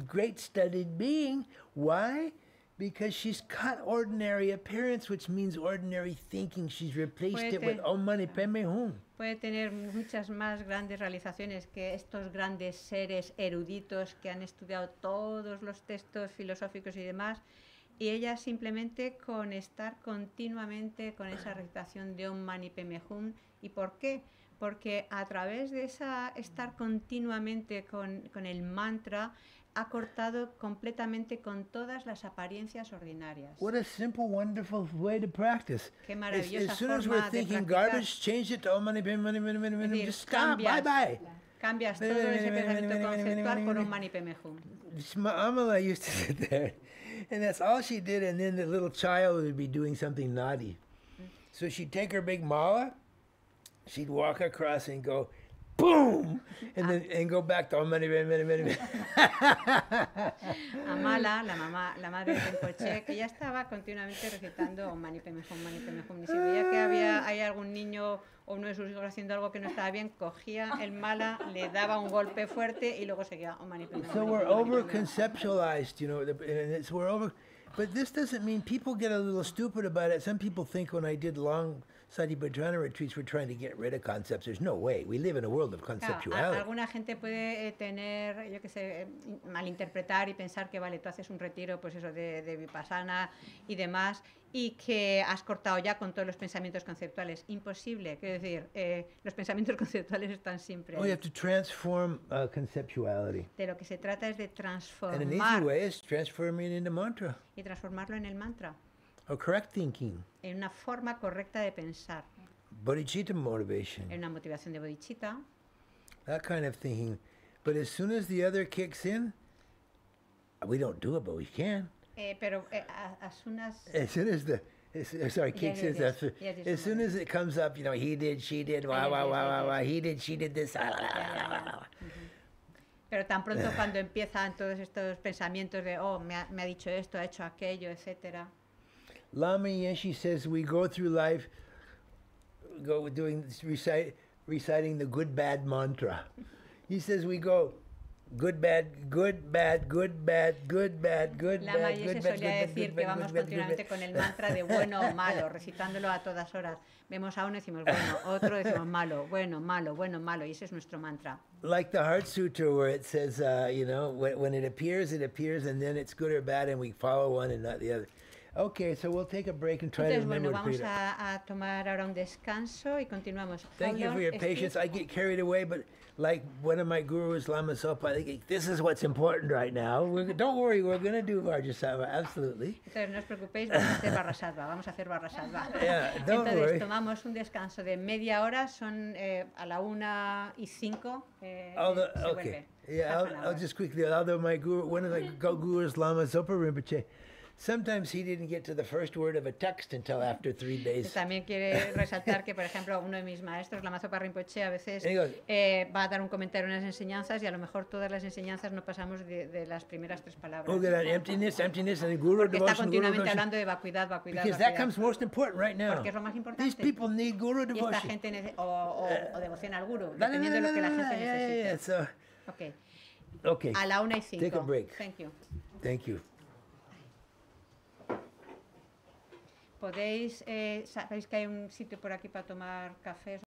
great studied being Why? Because she's cut ordinary appearance, which means ordinary thinking. She's replaced puede it with OM Mani Padme Hum. Puede tener muchas más grandes realizaciones que estos grandes seres eruditos que han estudiado todos los textos filosóficos y demás. Y ella simplemente con estar continuamente con esa recitación de Om Mani Padme Hum. ¿Y por qué? porque a través de esa estar continuamente con, con, el mantra, ha cortado completamente con todas las apariencias ordinarias. What a simple, wonderful way to practice. Qué maravillosa as, as soon forma as we're thinking garbage, change it to oh money, money, money, money, money, money just stop, bye bye. Cambias todo ese pensamiento conceptual por un mani pemejum. Amala used to sit there, and that's all she did. And then the little child would be doing something naughty, mm. so she'd take her big mala, she'd walk across and go. boom, and then ah. and go back to many, many, many, many. Amala, la mamá, la madre del Rinpoche, que ya estaba continuamente recitando oh, Manipe Mejum, Pe Mejum. Y si veía que había hay algún niño o uno de sus hijos haciendo algo que no estaba bien, cogía el mala, le daba un golpe fuerte y luego seguía oh, Mani Pe Mejum. So we're over conceptualized, you know, and it's we're over. But this doesn't mean people get a little stupid about it. Some people think when I did long Satipatthana retreats, we're trying to get rid of concepts. There's no way. We live in a world of conceptuality. alguna gente puede eh, tener, yo qué sé, malinterpretar y pensar que, vale, tú haces un retiro, pues eso, de, de vipassana y demás, y que has cortado ya con todos los pensamientos conceptuales. Imposible. Quiero decir, eh, los pensamientos conceptuales están siempre. Oh, you have to transform uh, conceptuality. De lo que se trata es de transformar. And an easy way is transforming into mantra. Y transformarlo en el mantra or correct thinking. En una forma correcta de pensar. Bodhicitta motivation. En una motivación de bodhicitta. That kind of thinking. But as soon as the other kicks in, we don't do it, but we can. Eh, pero eh, as soon as... As soon as the... Eh, sorry, kicks in. as soon as it comes up, you know, he did, she did, wah, wah, wah, wah, he did, she did this, ah, Pero tan pronto cuando empiezan todos estos pensamientos de, oh, me ha, me ha dicho esto, ha hecho aquello, etcétera. Lama Yeshi says we go through life go doing recite, reciting the good bad mantra. He says we go good bad good bad good bad good bad good Lama bad. Lama Yeshi solía decir good, que vamos good, continuamente con el mantra de bueno o malo, recitándolo a todas horas. Vemos a uno decimos bueno, otro decimos malo, bueno, malo, bueno, malo, y ese es nuestro mantra. Like the Heart Sutra where it says, uh, you know, when, when it appears, it appears, and then it's good or bad, and we follow one and not the other. Okay, so we'll take a break and try Entonces, to bueno, vamos a, a, tomar ahora un descanso y continuamos. Thank Fabian you for your patience. I get carried away, but like one of my gurus, Lama Sopa, I think this is what's important right now. We're, don't worry, we're going to do Vajrasattva, absolutely. Entonces, no os preocupéis, vamos a hacer Vajrasattva, vamos a hacer Vajrasattva. Yeah, don't Entonces, worry. tomamos un descanso de media hora, son eh, a la una y cinco. Eh, Although, se okay. Vuelve. Yeah, I'll, I'll, just quickly, although my guru, one of the gurus, Lama Sopa Rinpoche, Sometimes he didn't get to the first word of a text until after three days. También quiere resaltar que, por ejemplo, uno de mis maestros, Lamazo Rinpoche, a veces goes, eh, va a dar un comentario en las enseñanzas y a lo mejor todas las enseñanzas no pasamos de, de las primeras tres palabras. Oh, that emptiness, emptiness, and guru Porque devotion, está continuamente guru hablando de vacuidad, vacuidad, Because vacuidad. That comes most important right now. Porque es lo más importante. These people need guru devotion. Y esta gente o, o, o devoción al guru, dependiendo de lo que la gente necesita. Yeah, yeah, yeah. So, okay. Okay. A la una y cinco. Take a break. Thank you. Thank you. podéis, eh, sabéis que hay un sitio por aquí para tomar cafés